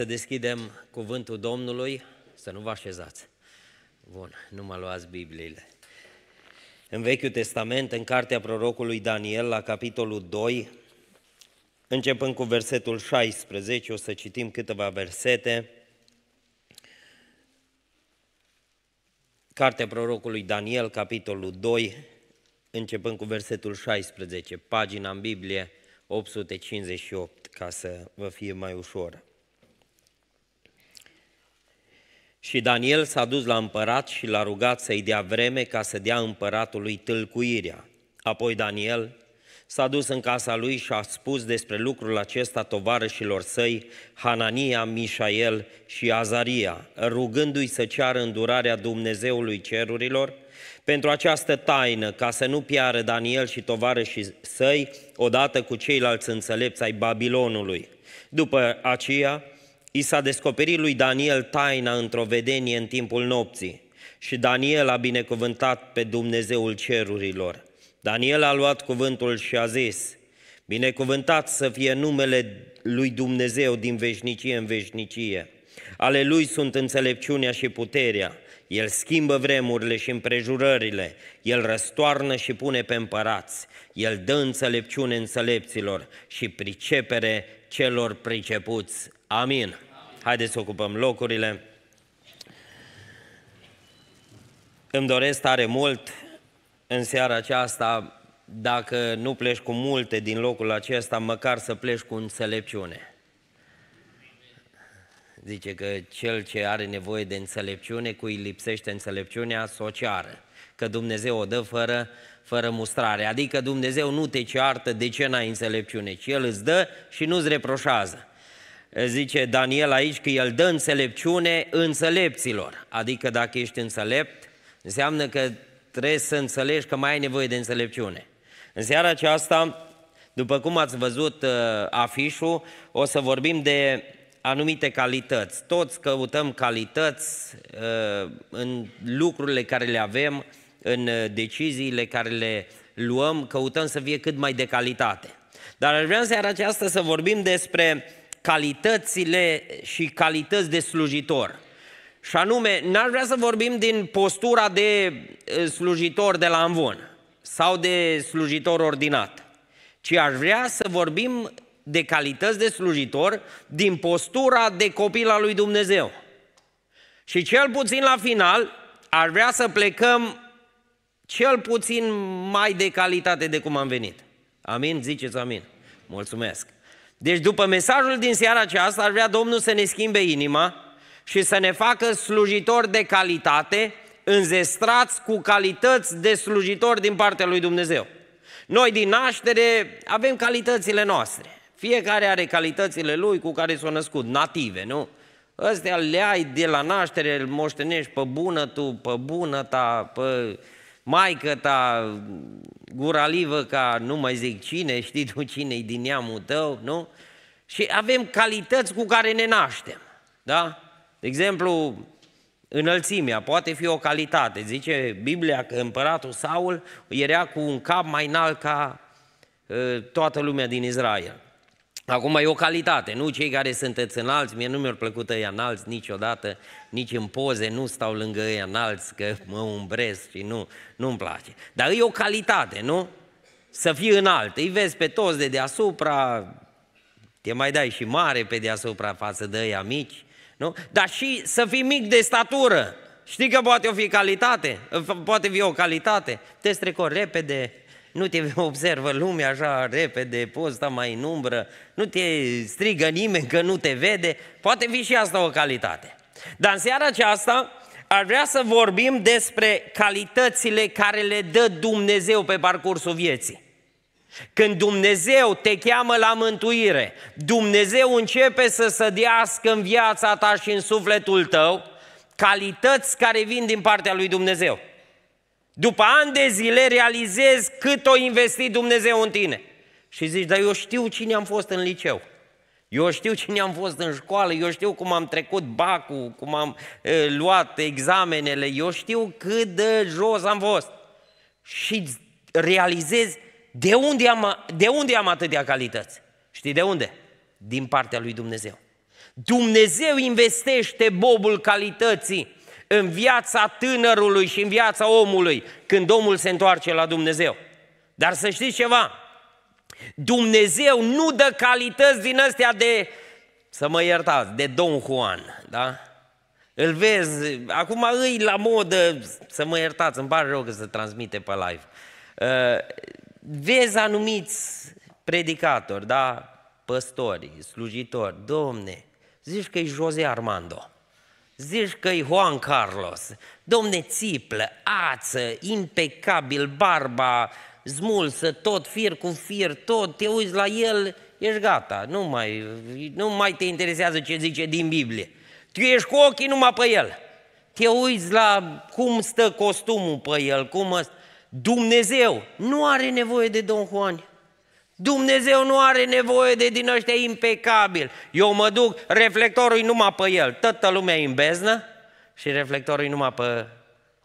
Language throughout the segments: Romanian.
Să deschidem cuvântul Domnului, să nu vă așezați. Bun, nu mă luați Bibliile. În Vechiul Testament, în cartea prorocului Daniel, la capitolul 2, începând cu versetul 16, o să citim câteva versete. Cartea prorocului Daniel, capitolul 2, începând cu versetul 16, pagina în Biblie 858, ca să vă fie mai ușor. Și Daniel s-a dus la împărat și l-a rugat să-i dea vreme ca să dea împăratului tâlcuirea. Apoi Daniel s-a dus în casa lui și a spus despre lucrul acesta tovarășilor săi, Hanania, Mișael și Azaria, rugându-i să ceară îndurarea Dumnezeului cerurilor pentru această taină, ca să nu piară Daniel și tovarășii săi odată cu ceilalți înțelepți ai Babilonului. După aceea, i s-a descoperit lui Daniel taina într-o vedenie în timpul nopții și Daniel a binecuvântat pe Dumnezeul cerurilor. Daniel a luat cuvântul și a zis, binecuvântat să fie numele lui Dumnezeu din veșnicie în veșnicie. Ale lui sunt înțelepciunea și puterea. El schimbă vremurile și împrejurările, El răstoarnă și pune pe împărați, El dă înțelepciune înțelepților și pricepere celor pricepuți. Amin. Haideți să ocupăm locurile. Îmi doresc tare mult în seara aceasta, dacă nu pleci cu multe din locul acesta, măcar să pleci cu înțelepciune. Zice că cel ce are nevoie de înțelepciune, cui lipsește înțelepciunea, s-o ceară. Că Dumnezeu o dă fără, fără mustrare. Adică Dumnezeu nu te ceartă de ce n-ai înțelepciune, ci El îți dă și nu-ți reproșează zice Daniel aici, că el dă înțelepciune înțelepților. Adică dacă ești înțelept, înseamnă că trebuie să înțelegi că mai ai nevoie de înțelepciune. În seara aceasta, după cum ați văzut uh, afișul, o să vorbim de anumite calități. Toți căutăm calități uh, în lucrurile care le avem, în uh, deciziile care le luăm, căutăm să fie cât mai de calitate. Dar aș vrea în seara aceasta să vorbim despre calitățile și calități de slujitor. Și anume, n-aș vrea să vorbim din postura de slujitor de la amvon sau de slujitor ordinat, ci aș vrea să vorbim de calități de slujitor din postura de copil al lui Dumnezeu. Și cel puțin la final, aș vrea să plecăm cel puțin mai de calitate de cum am venit. Amin? Ziceți amin. Mulțumesc. Deci după mesajul din seara aceasta ar vrea Domnul să ne schimbe inima și să ne facă slujitori de calitate, înzestrați cu calități de slujitori din partea lui Dumnezeu. Noi din naștere avem calitățile noastre. Fiecare are calitățile lui cu care s-a născut, native, nu? Ăstea le ai de la naștere, îl moștenești pe bună tu, pe bună ta, pe maică ta, gura ca nu mai zic cine, știi tu cine e din neamul tău, nu? Și avem calități cu care ne naștem, da? De exemplu, înălțimea poate fi o calitate. Zice Biblia că împăratul Saul era cu un cap mai înalt ca ă, toată lumea din Israel. Acum e o calitate, nu cei care sunteți înalți, mie nu mi au plăcut ăia înalți niciodată, nici în poze nu stau lângă ăia înalți, că mă umbresc și nu, nu-mi place. Dar e o calitate, nu? Să fii înalt, îi vezi pe toți de deasupra, te mai dai și mare pe deasupra față de ăia mici, nu? Dar și să fii mic de statură, știi că poate o fi calitate, poate fi o calitate, te strecori repede, nu te observă lumea așa repede, poți sta mai în umbră, nu te strigă nimeni că nu te vede, poate fi și asta o calitate. Dar în seara aceasta ar vrea să vorbim despre calitățile care le dă Dumnezeu pe parcursul vieții. Când Dumnezeu te cheamă la mântuire, Dumnezeu începe să sădească în viața ta și în sufletul tău calități care vin din partea lui Dumnezeu. După ani de zile realizezi cât o investi Dumnezeu în tine. Și zici, dar eu știu cine am fost în liceu. Eu știu cine am fost în școală, eu știu cum am trecut bacul, cum am e, luat examenele, eu știu cât de jos am fost. Și realizezi de unde am, de unde am atâtea calități. Știi de unde? Din partea lui Dumnezeu. Dumnezeu investește bobul calității în viața tânărului și în viața omului când omul se întoarce la Dumnezeu. Dar să știți ceva, Dumnezeu nu dă calități din astea de, să mă iertați, de Don Juan, da? Îl vezi, acum îi la modă, să mă iertați, îmi pare rău că se transmite pe live. Uh, vezi anumiți predicatori, da? Păstori, slujitori, domne, zici că e Jose Armando. Zici că e Juan Carlos. Domne, țiplă, ață, impecabil, barba smulsă, tot fir cu fir, tot, te uiți la el, ești gata, nu mai, nu mai te interesează ce zice din Biblie. Tu ești cu ochii numai pe el. Te uiți la cum stă costumul pe el, cum ăsta. Dumnezeu nu are nevoie de Don Juan. Dumnezeu nu are nevoie de din ăștia impecabil. Eu mă duc, reflectorul numai pe el, toată lumea e în beznă și reflectorul numai pe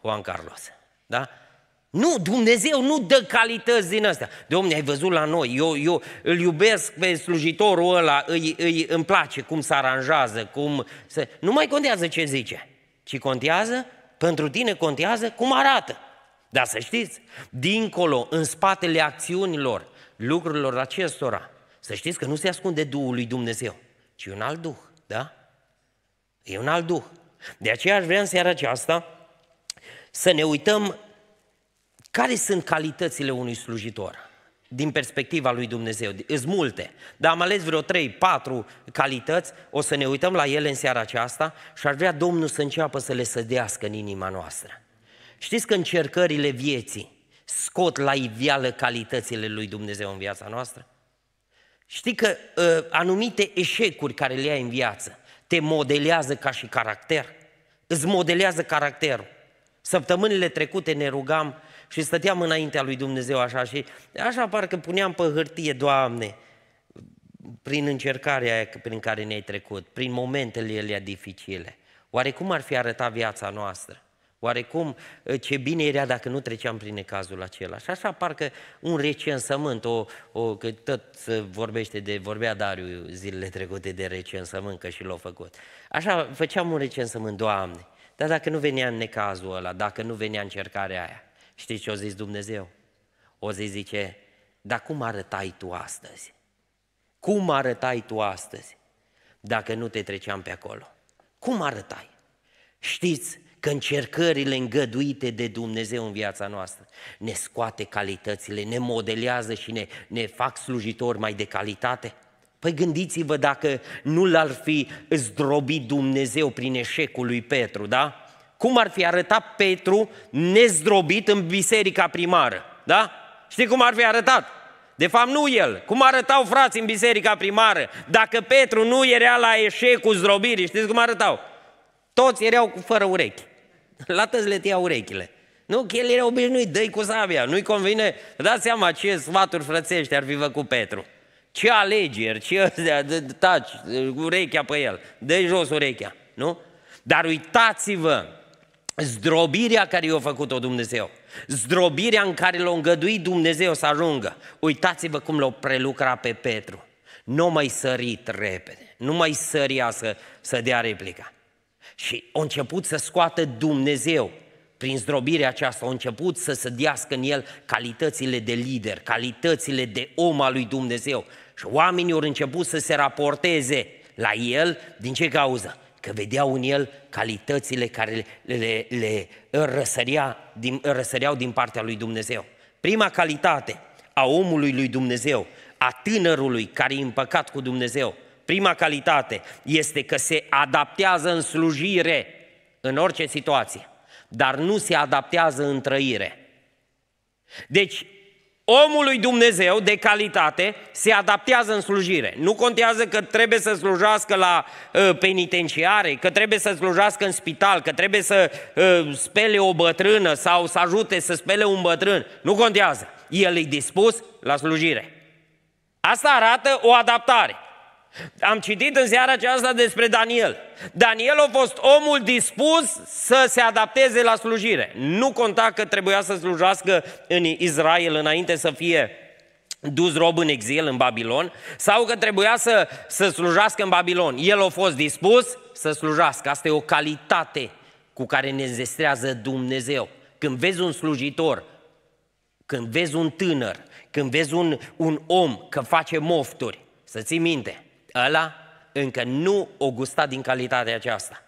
Juan Carlos. Da? Nu, Dumnezeu nu dă calități din astea. Domne, ai văzut la noi, eu, eu îl iubesc pe slujitorul ăla, îi, îi, îmi place cum se aranjează, cum se... Nu mai contează ce zice, ci contează, pentru tine contează cum arată. Dar să știți, dincolo, în spatele acțiunilor, lucrurilor acestora. Să știți că nu se ascunde Duhul lui Dumnezeu, ci un alt Duh, da? E un alt Duh. De aceea aș vrea în seara aceasta să ne uităm care sunt calitățile unui slujitor din perspectiva lui Dumnezeu. Sunt multe, dar am ales vreo 3-4 calități, o să ne uităm la ele în seara aceasta și ar vrea Domnul să înceapă să le sădească în inima noastră. Știți că încercările vieții scot la ivială calitățile lui Dumnezeu în viața noastră? Știi că uh, anumite eșecuri care le ai în viață te modelează ca și caracter? Îți modelează caracterul. Săptămânile trecute ne rugam și stăteam înaintea lui Dumnezeu așa și așa parcă puneam pe hârtie, Doamne, prin încercarea aia prin care ne-ai trecut, prin momentele ele dificile, oare cum ar fi arătat viața noastră? Oarecum, ă, ce bine era dacă nu treceam prin cazul acela. Și așa parcă un recensământ, o, o, că tot se vorbește de, vorbea Dariu zilele trecute de recensământ, că și l-a făcut. Așa făceam un recensământ, Doamne, dar dacă nu venea în necazul ăla, dacă nu venea încercarea aia, știți ce o zis Dumnezeu? O zi zice, dar cum arătai tu astăzi? Cum arătai tu astăzi? Dacă nu te treceam pe acolo. Cum arătai? Știți că încercările îngăduite de Dumnezeu în viața noastră ne scoate calitățile, ne modelează și ne, ne fac slujitori mai de calitate? Păi gândiți-vă dacă nu l-ar fi zdrobit Dumnezeu prin eșecul lui Petru, da? Cum ar fi arătat Petru nezdrobit în biserica primară, da? Știi cum ar fi arătat? De fapt, nu el. Cum arătau frații în biserica primară? Dacă Petru nu era la eșecul zdrobirii, știți cum arătau? Toți erau fără urechi. Lată-ți tia urechile. Nu, că el era obișnuit, dă cu sabia, nu-i convine. Dați seama ce sfaturi frățești ar fi cu Petru. Ce alegeri, ce ăstea, taci, urechea pe el, dă jos urechea, nu? Dar uitați-vă, zdrobirea care i-a făcut-o Dumnezeu, zdrobirea în care l-a îngăduit Dumnezeu să ajungă. Uitați-vă cum l-a prelucrat pe Petru. Nu mai sărit repede, nu mai săria să, să dea replica. Și a început să scoată Dumnezeu prin zdrobirea aceasta, a început să sădească în el calitățile de lider, calitățile de om al lui Dumnezeu. Și oamenii au început să se raporteze la el, din ce cauză? Că vedeau în el calitățile care le, le, le răsărea din, răsăreau din partea lui Dumnezeu. Prima calitate a omului lui Dumnezeu, a tânărului care e împăcat cu Dumnezeu, Prima calitate este că se adaptează în slujire în orice situație, dar nu se adaptează în trăire. Deci, omul lui Dumnezeu de calitate se adaptează în slujire. Nu contează că trebuie să slujească la uh, penitenciare, că trebuie să slujească în spital, că trebuie să uh, spele o bătrână sau să ajute să spele un bătrân. Nu contează. El e dispus la slujire. Asta arată o adaptare. Am citit în seara aceasta despre Daniel. Daniel a fost omul dispus să se adapteze la slujire. Nu conta că trebuia să slujească în Israel înainte să fie dus rob în exil în Babilon sau că trebuia să, să slujească în Babilon. El a fost dispus să slujească. Asta e o calitate cu care ne zestrează Dumnezeu. Când vezi un slujitor, când vezi un tânăr, când vezi un, un om că face mofturi, să ții minte – Ăla încă nu o gusta din calitatea aceasta.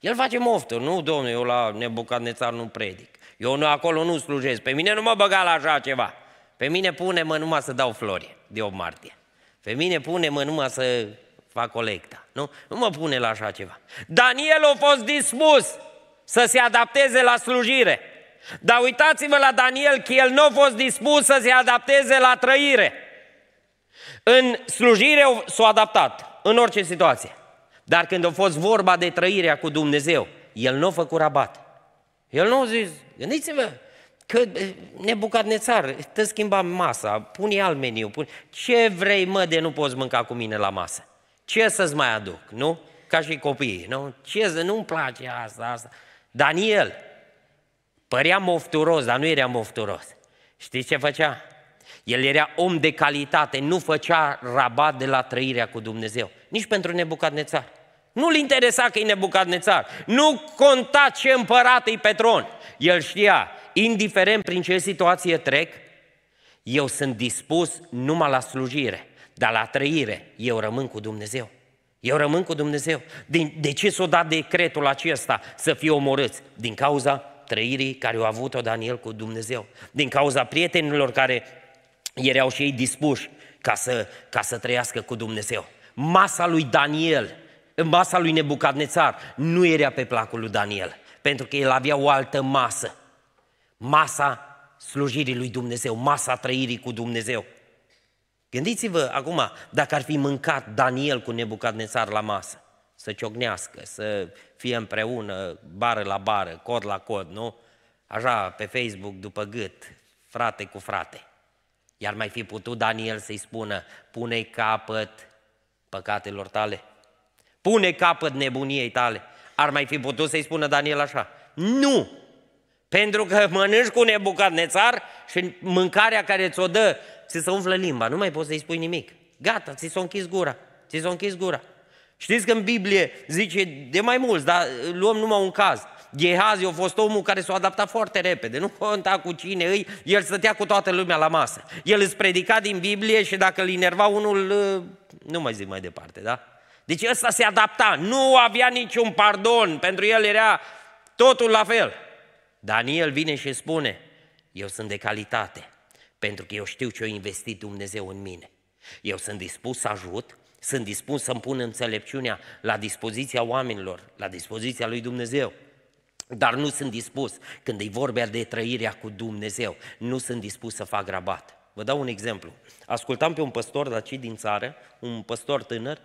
El face moftă, nu, domnule, eu la nețar nu predic. Eu nu, acolo nu slujesc, pe mine nu mă băga la așa ceva. Pe mine pune-mă numai să dau flori de 8 martie. Pe mine pune-mă numai să fac colecta. Nu? nu mă pune la așa ceva. Daniel a fost dispus să se adapteze la slujire. Dar uitați-vă la Daniel, că el nu a fost dispus să se adapteze la trăire. În slujire s-au adaptat, în orice situație. Dar când a fost vorba de trăirea cu Dumnezeu, el nu a făcut rabat. El nu a zis, gândiți-vă, că nețar, te schimba masa, pune alt meniu, pune... ce vrei mă de nu poți mânca cu mine la masă? Ce să-ți mai aduc, nu? Ca și copiii, nu? Ce să, nu-mi place asta, asta. Daniel, părea mofturos, dar nu era mofturos. Știți ce făcea? El era om de calitate, nu făcea rabat de la trăirea cu Dumnezeu. Nici pentru Nebucadnețar. Nu-l interesa că e Nebucadnețar. Nu conta ce împărat e pe tron. El știa, indiferent prin ce situație trec, eu sunt dispus numai la slujire, dar la trăire eu rămân cu Dumnezeu. Eu rămân cu Dumnezeu. De, de ce s-o dat decretul acesta să fie omorâți? Din cauza trăirii care au avut-o Daniel cu Dumnezeu. Din cauza prietenilor care erau și ei dispuși ca să, ca să trăiască cu Dumnezeu. Masa lui Daniel, masa lui Nebucadnețar nu era pe placul lui Daniel, pentru că el avea o altă masă. Masa slujirii lui Dumnezeu, masa trăirii cu Dumnezeu. Gândiți-vă acum, dacă ar fi mâncat Daniel cu Nebucadnețar la masă, să ciocnească, să fie împreună, bară la bară, cod la cod, nu? Așa, pe Facebook, după gât, frate cu frate. Iar mai fi putut Daniel să-i spună, pune capăt păcatelor tale, pune capăt nebuniei tale. Ar mai fi putut să-i spună Daniel așa, nu, pentru că mănânci cu nețar și mâncarea care ți-o dă, ți se umflă limba, nu mai poți să-i spui nimic. Gata, ți s-a închis gura, ți s-a închis gura. Știți că în Biblie zice de mai mulți, dar luăm numai un caz. Gehazi a fost omul care s-a adaptat foarte repede, nu conta cu cine îi, el stătea cu toată lumea la masă. El îți predica din Biblie și dacă îl enerva unul, nu mai zic mai departe, da? Deci ăsta se adapta, nu avea niciun pardon, pentru el era totul la fel. Daniel vine și spune, eu sunt de calitate, pentru că eu știu ce a investit Dumnezeu în mine. Eu sunt dispus să ajut, sunt dispus să-mi pun înțelepciunea la dispoziția oamenilor, la dispoziția lui Dumnezeu. Dar nu sunt dispus, când e vorbea de trăirea cu Dumnezeu, nu sunt dispus să fac rabat. Vă dau un exemplu. Ascultam pe un păstor de aici din țară, un păstor tânăr,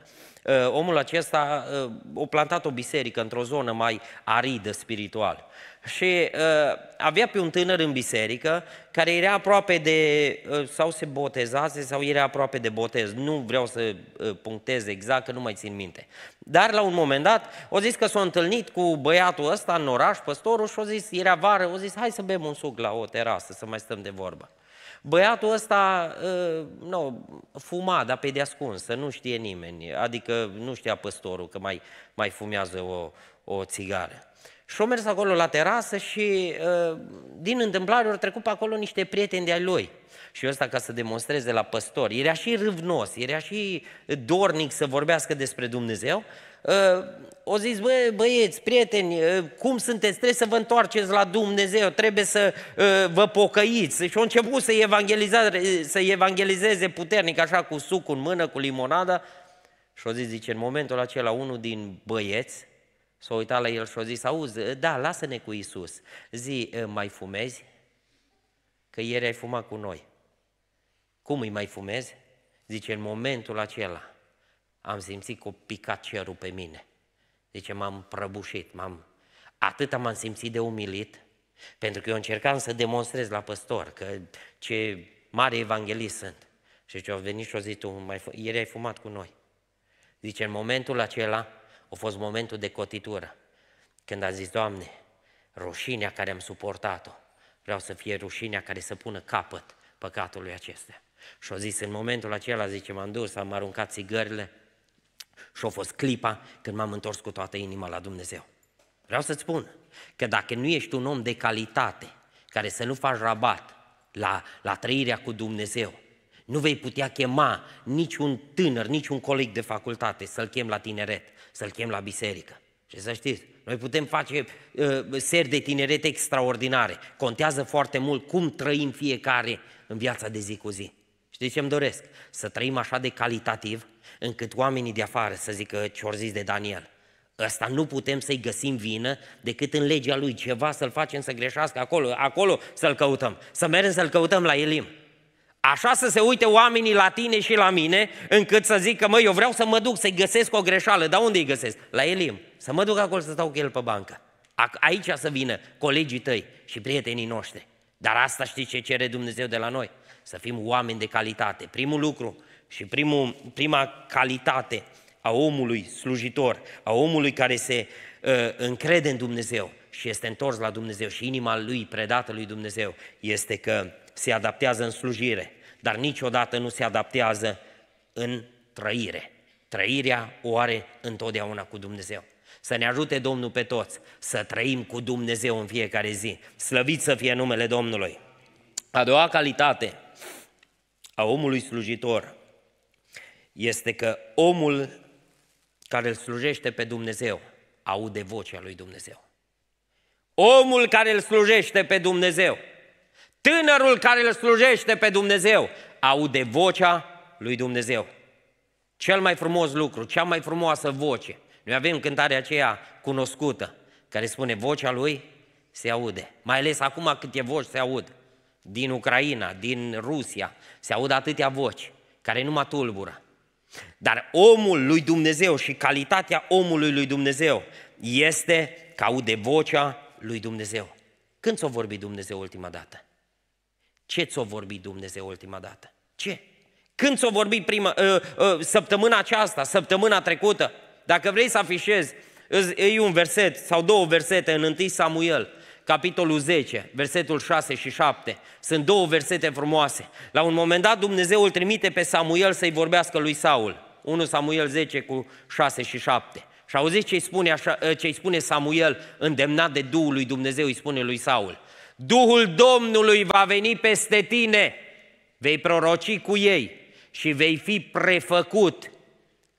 uh, omul acesta a uh, plantat o biserică într-o zonă mai aridă spiritual. Și uh, avea pe un tânăr în biserică care era aproape de, uh, sau se botezase, sau era aproape de botez. Nu vreau să uh, punctez exact, că nu mai țin minte. Dar la un moment dat, o zis că s-a întâlnit cu băiatul ăsta în oraș, păstorul, și o zis, era vară, o zis, hai să bem un suc la o terasă, să mai stăm de vorbă. Băiatul ăsta uh, nu, fuma, dar pe deascuns, să nu știe nimeni, adică nu știa păstorul că mai, mai fumează o, o țigară. Și au mers acolo la terasă și ă, din întâmplare au trecut pe acolo niște prieteni de-ai lui. Și ăsta ca să demonstreze la păstor, era și râvnos, era și dornic să vorbească despre Dumnezeu, o ă, zis, bă, băieți, prieteni, ă, cum sunteți? Trebuie să vă întoarceți la Dumnezeu, trebuie să vă pocăiți. Și au început să, evangelizeze, să evangelizeze puternic, așa, cu suc, în mână, cu limonada. Și o zis, zice, în momentul acela, unul din băieți, S-a uitat la el și a zis, auzi, da, lasă-ne cu Isus. Zi, ă, mai fumezi? Că ieri ai fumat cu noi. Cum îi mai fumezi? Zice, în momentul acela am simțit că o picat cerul pe mine. Zice, m-am prăbușit, m-am... Atât m-am simțit de umilit, pentru că eu încercam să demonstrez la păstor că ce mare evanghelist sunt. Și ce au venit și au zis, tu mai, ieri ai fumat cu noi. Zice, în momentul acela a fost momentul de cotitură, când a zis, Doamne, rușinea care am suportat-o, vreau să fie rușinea care să pună capăt păcatului acesta. Și-a zis, în momentul acela, zice, m-am dus, am aruncat țigările și-a fost clipa când m-am întors cu toată inima la Dumnezeu. Vreau să-ți spun că dacă nu ești un om de calitate, care să nu faci rabat la, la trăirea cu Dumnezeu, nu vei putea chema niciun tânăr, niciun coleg de facultate să-l chem la tineret, să-l chem la biserică. Și să știți, noi putem face uh, seri de tineret extraordinare. Contează foarte mult cum trăim fiecare în viața de zi cu zi. Știți ce îmi doresc? Să trăim așa de calitativ, încât oamenii de afară să zică ce ori zis de Daniel. Ăsta nu putem să-i găsim vină decât în legea lui. Ceva să-l facem să greșească acolo, acolo să-l căutăm. Să mergem să-l căutăm la Elim. Așa să se uite oamenii la tine și la mine, încât să zică, măi, eu vreau să mă duc, să-i găsesc o greșeală. Dar unde îi găsesc? La Elim. Să mă duc acolo să stau cu el pe bancă. Aici să vină colegii tăi și prietenii noștri. Dar asta știi ce cere Dumnezeu de la noi? Să fim oameni de calitate. Primul lucru și primul, prima calitate a omului slujitor, a omului care se uh, încrede în Dumnezeu și este întors la Dumnezeu și inima lui predată lui Dumnezeu este că se adaptează în slujire, dar niciodată nu se adaptează în trăire. Trăirea o are întotdeauna cu Dumnezeu. Să ne ajute Domnul pe toți să trăim cu Dumnezeu în fiecare zi. Slăvit să fie numele Domnului. A doua calitate a omului slujitor este că omul care îl slujește pe Dumnezeu aude vocea lui Dumnezeu. Omul care îl slujește pe Dumnezeu Tânărul care îl slujește pe Dumnezeu aude vocea lui Dumnezeu. Cel mai frumos lucru, cea mai frumoasă voce. Noi avem cântarea aceea cunoscută, care spune vocea lui se aude. Mai ales acum câte voci se aud. Din Ucraina, din Rusia, se aud atâtea voci care nu mă tulbură. Dar omul lui Dumnezeu și calitatea omului lui Dumnezeu este că aude vocea lui Dumnezeu. Când s-a vorbit Dumnezeu ultima dată? Ce ți-o vorbit Dumnezeu ultima dată? Ce? Când ți-o vorbit prima, uh, uh, săptămâna aceasta, săptămâna trecută? Dacă vrei să afișezi, e un verset sau două versete în 1 Samuel, capitolul 10, versetul 6 și 7. Sunt două versete frumoase. La un moment dat Dumnezeu îl trimite pe Samuel să-i vorbească lui Saul. 1 Samuel 10 cu 6 și 7. Și auziți ce îi spune, ă, spune Samuel, îndemnat de Duhul lui Dumnezeu, îi spune lui Saul. Duhul Domnului va veni peste tine, vei proroci cu ei și vei fi prefăcut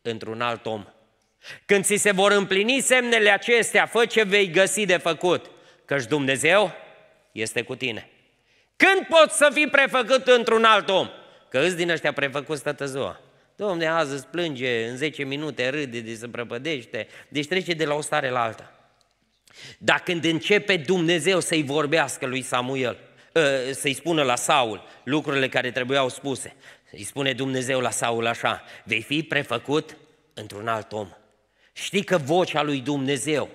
într-un alt om. Când ți se vor împlini semnele acestea, fă ce vei găsi de făcut, căci Dumnezeu este cu tine. Când poți să fii prefăcut într-un alt om? Că îți din ăștia prefăcut stătă ziua. Domne, azi îți plânge, în 10 minute râde, de se prăpădește, deci trece de la o stare la alta. Dar când începe Dumnezeu să-i vorbească lui Samuel, ă, să-i spună la Saul lucrurile care trebuiau spuse, îi spune Dumnezeu la Saul așa, vei fi prefăcut într-un alt om. Știi că vocea lui Dumnezeu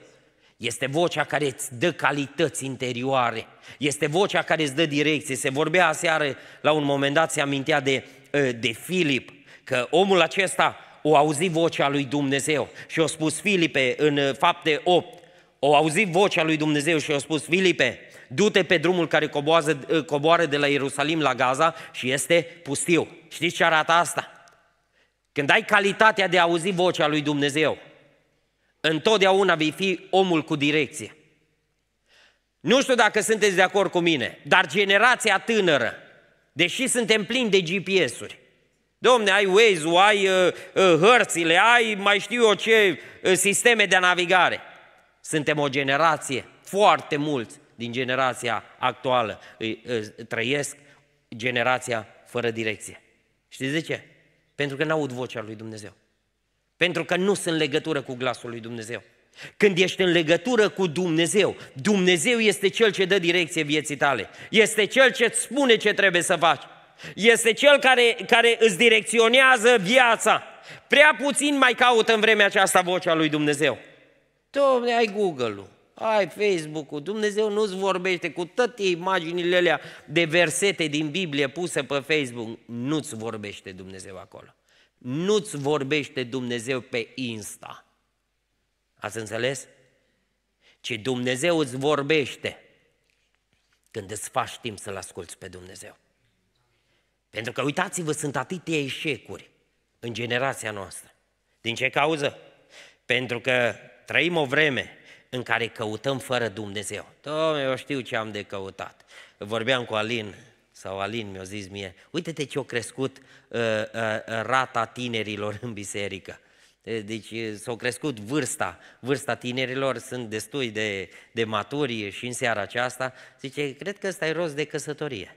este vocea care îți dă calități interioare, este vocea care îți dă direcție. Se vorbea aseară, la un moment dat se amintea de, ă, de Filip, că omul acesta o auzi vocea lui Dumnezeu și o spus Filipe în ă, fapte 8, au auzit vocea lui Dumnezeu și i-au spus, Filipe, du-te pe drumul care coboază, eh, coboară de la Ierusalim la Gaza și este pustiu. Știți ce arată asta? Când ai calitatea de a auzi vocea lui Dumnezeu, întotdeauna vei fi omul cu direcție. Nu știu dacă sunteți de acord cu mine, dar generația tânără, deși suntem plini de GPS-uri, Domne, ai Waze-ul, ai uh, uh, hărțile, ai mai știu eu ce uh, sisteme de navigare. Suntem o generație, foarte mulți din generația actuală îi, îi, trăiesc generația fără direcție. Știți de ce? Pentru că n-aud vocea lui Dumnezeu. Pentru că nu sunt în legătură cu glasul lui Dumnezeu. Când ești în legătură cu Dumnezeu, Dumnezeu este Cel ce dă direcție vieții tale. Este Cel ce îți spune ce trebuie să faci. Este Cel care, care îți direcționează viața. Prea puțin mai caută în vremea aceasta vocea lui Dumnezeu. Domne, ai Google-ul, ai Facebook-ul, Dumnezeu nu-ți vorbește cu toate imaginile alea de versete din Biblie puse pe Facebook, nu-ți vorbește Dumnezeu acolo. Nu-ți vorbește Dumnezeu pe Insta. Ați înțeles? Ci Dumnezeu îți vorbește când îți faci timp să-L asculți pe Dumnezeu. Pentru că uitați-vă, sunt atâtea eșecuri în generația noastră. Din ce cauză? Pentru că trăim o vreme în care căutăm fără Dumnezeu. Doamne, eu știu ce am de căutat. Vorbeam cu Alin, sau Alin mi-a zis mie, uite-te ce-a crescut uh, uh, uh rata tinerilor în biserică. Deci s-a crescut vârsta, vârsta tinerilor, sunt destui de, de maturi și în seara aceasta. Zice, cred că ăsta e rost de căsătorie.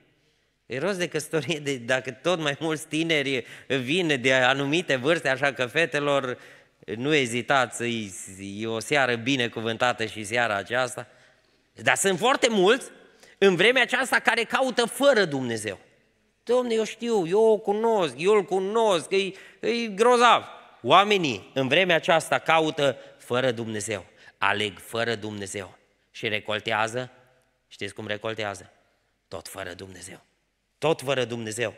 E rost de căsătorie, de, dacă tot mai mulți tineri vin de anumite vârste, așa că fetelor, nu ezitați, e o seară binecuvântată și seara aceasta. Dar sunt foarte mulți în vremea aceasta care caută fără Dumnezeu. Domne, eu știu, eu o cunosc, eu îl cunosc, e, e grozav. Oamenii în vremea aceasta caută fără Dumnezeu, aleg fără Dumnezeu și recoltează, știți cum recoltează? Tot fără Dumnezeu. Tot fără Dumnezeu.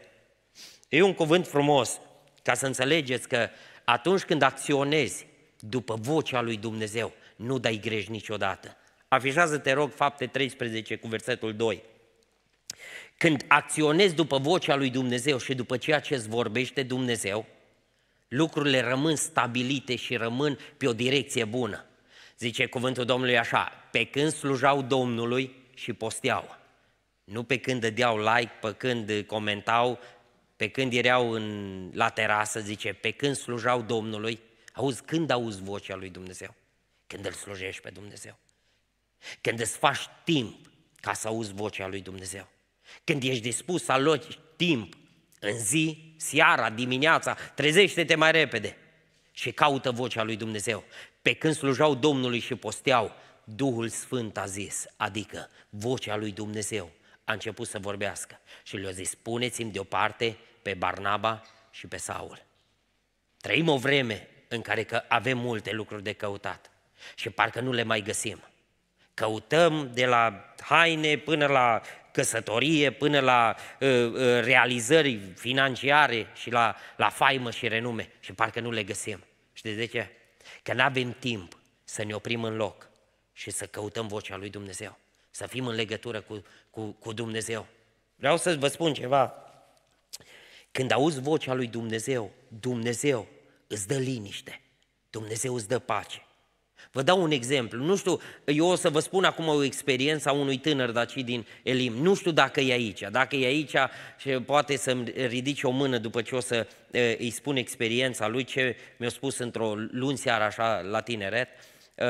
E un cuvânt frumos, ca să înțelegeți că atunci când acționezi după vocea lui Dumnezeu, nu dai greș niciodată. Afișează, te rog, fapte 13 cu versetul 2. Când acționezi după vocea lui Dumnezeu și după ceea ce îți vorbește Dumnezeu, lucrurile rămân stabilite și rămân pe o direcție bună. Zice cuvântul Domnului așa, pe când slujau Domnului și posteau. Nu pe când dădeau like, pe când comentau, pe când erau în, la terasă, zice, pe când slujau Domnului, auzi, când auzi vocea lui Dumnezeu? Când îl slujești pe Dumnezeu. Când îți faci timp ca să auzi vocea lui Dumnezeu. Când ești dispus să aloci timp în zi, seara, dimineața, trezește-te mai repede și caută vocea lui Dumnezeu. Pe când slujau Domnului și posteau, Duhul Sfânt a zis, adică vocea lui Dumnezeu a început să vorbească și le-a zis, puneți-mi deoparte pe Barnaba și pe Saul. Trăim o vreme în care că avem multe lucruri de căutat și parcă nu le mai găsim. Căutăm de la haine până la căsătorie, până la uh, uh, realizări financiare și la, la faimă și renume și parcă nu le găsim. Știți de ce? Că nu avem timp să ne oprim în loc și să căutăm vocea lui Dumnezeu, să fim în legătură cu cu, cu Dumnezeu. Vreau să vă spun ceva. Când auzi vocea lui Dumnezeu, Dumnezeu îți dă liniște, Dumnezeu îți dă pace. Vă dau un exemplu. Nu știu, eu o să vă spun acum o experiență a unui tânăr daci din Elim. Nu știu dacă e aici. Dacă e aici, poate să-mi ridice o mână după ce o să îi spun experiența lui, ce mi-a spus într-o luni seară așa la tineret. Uh,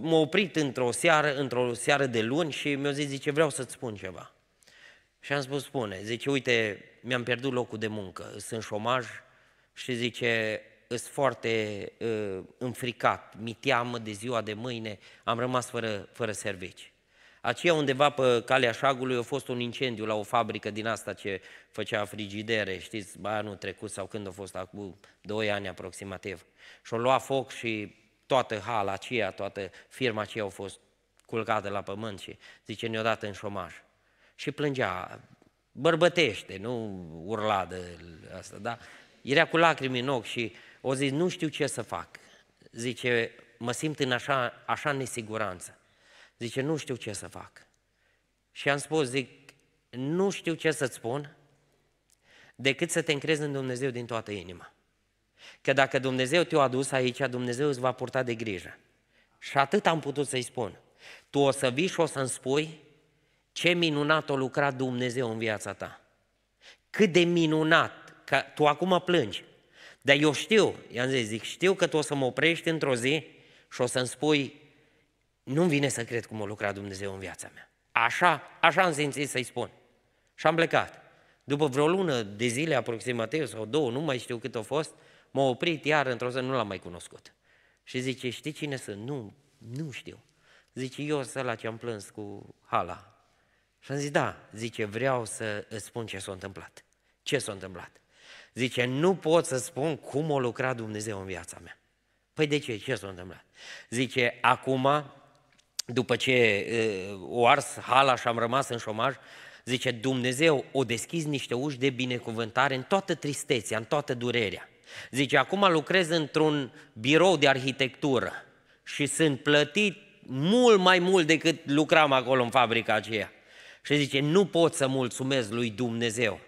m-a oprit într-o seară, într-o seară de luni și mi-a zis, zice, vreau să-ți spun ceva. Și am spus, spune, zice, uite, mi-am pierdut locul de muncă, sunt șomaj și zice, sunt foarte uh, înfricat, mi teamă de ziua de mâine, am rămas fără, fără servici. Aceea undeva pe calea șagului a fost un incendiu la o fabrică din asta ce făcea frigidere, știți, anul trecut sau când a fost, acum 2 ani aproximativ. Și-a lua foc și toată hala aceea, toată firma aceea au fost culcată la pământ și zice neodată în șomaj. Și plângea, bărbătește, nu urla de asta, da? Era cu lacrimi în ochi și o zis, nu știu ce să fac. Zice, mă simt în așa, așa nesiguranță. Zice, nu știu ce să fac. Și am spus, zic, nu știu ce să-ți spun, decât să te încrezi în Dumnezeu din toată inima. Că dacă Dumnezeu te-a adus aici, Dumnezeu îți va purta de grijă. Și atât am putut să-i spun. Tu o să vii și o să-mi spui ce minunat o lucrat Dumnezeu în viața ta. Cât de minunat, că tu acum plângi. Dar eu știu, i-am zis, zic, știu că tu o să mă oprești într-o zi și o să-mi spui, nu-mi vine să cred cum a lucrat Dumnezeu în viața mea. Așa, așa am simțit să-i spun. Și am plecat. După vreo lună de zile aproximativ sau două, nu mai știu cât a fost, m-a oprit iar într-o zi, nu l-am mai cunoscut. Și zice, știi cine sunt? Nu, nu știu. Zice, eu sunt la ce am plâns cu Hala. Și am zis, da, zice, vreau să îți spun ce s-a întâmplat. Ce s-a întâmplat? Zice, nu pot să spun cum a lucrat Dumnezeu în viața mea. Păi de ce? Ce s-a întâmplat? Zice, acum, după ce uh, o ars hala și am rămas în șomaj, zice, Dumnezeu o deschis niște uși de binecuvântare în toată tristețea, în toată durerea. Zice, acum lucrez într-un birou de arhitectură și sunt plătit mult mai mult decât lucram acolo în fabrica aceea. Și zice, nu pot să mulțumesc lui Dumnezeu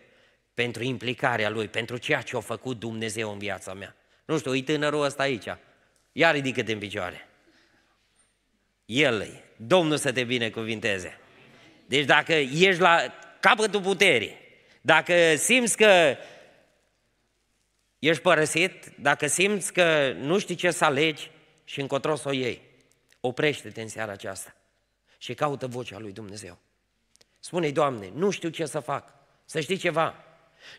pentru implicarea lui, pentru ceea ce a făcut Dumnezeu în viața mea. Nu știu, uite tânărul ăsta aici. Ia ridică în picioare. El îi, Domnul să te binecuvinteze. Deci dacă ești la capătul puterii, dacă simți că ești părăsit, dacă simți că nu știi ce să alegi și încotro să o iei, oprește-te în seara aceasta și caută vocea lui Dumnezeu. Spune-i, Doamne, nu știu ce să fac, să știi ceva.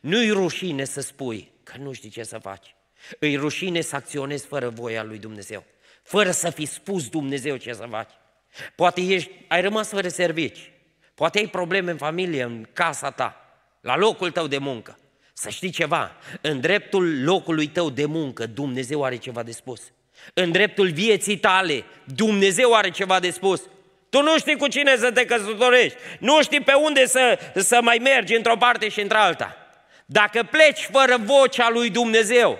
Nu-i rușine să spui că nu știi ce să faci. Îi rușine să acționezi fără voia lui Dumnezeu, fără să fi spus Dumnezeu ce să faci. Poate ești, ai rămas fără servici, poate ai probleme în familie, în casa ta, la locul tău de muncă. Să știi ceva, în dreptul locului tău de muncă, Dumnezeu are ceva de spus. În dreptul vieții tale, Dumnezeu are ceva de spus. Tu nu știi cu cine să te căsătorești, nu știi pe unde să, să mai mergi într-o parte și într-alta. Dacă pleci fără vocea lui Dumnezeu,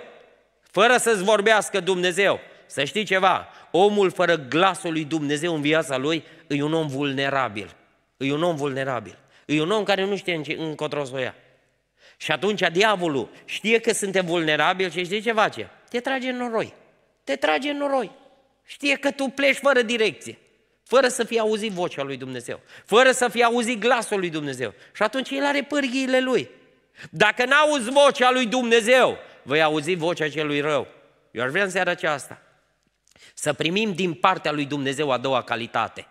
fără să-ți vorbească Dumnezeu, să știi ceva, omul fără glasul lui Dumnezeu în viața lui e un om vulnerabil. E un om vulnerabil. E un om care nu știe încotro să o ia. Și atunci diavolul știe că suntem vulnerabili și știe ce face? Te trage în noroi. Te trage în noroi. Știe că tu pleci fără direcție, fără să fie auzit vocea lui Dumnezeu, fără să fie auzit glasul lui Dumnezeu. Și atunci el are pârghiile lui. Dacă n-auzi vocea lui Dumnezeu, vei auzi vocea celui rău. Eu aș vrea în seara aceasta să primim din partea lui Dumnezeu a doua calitate.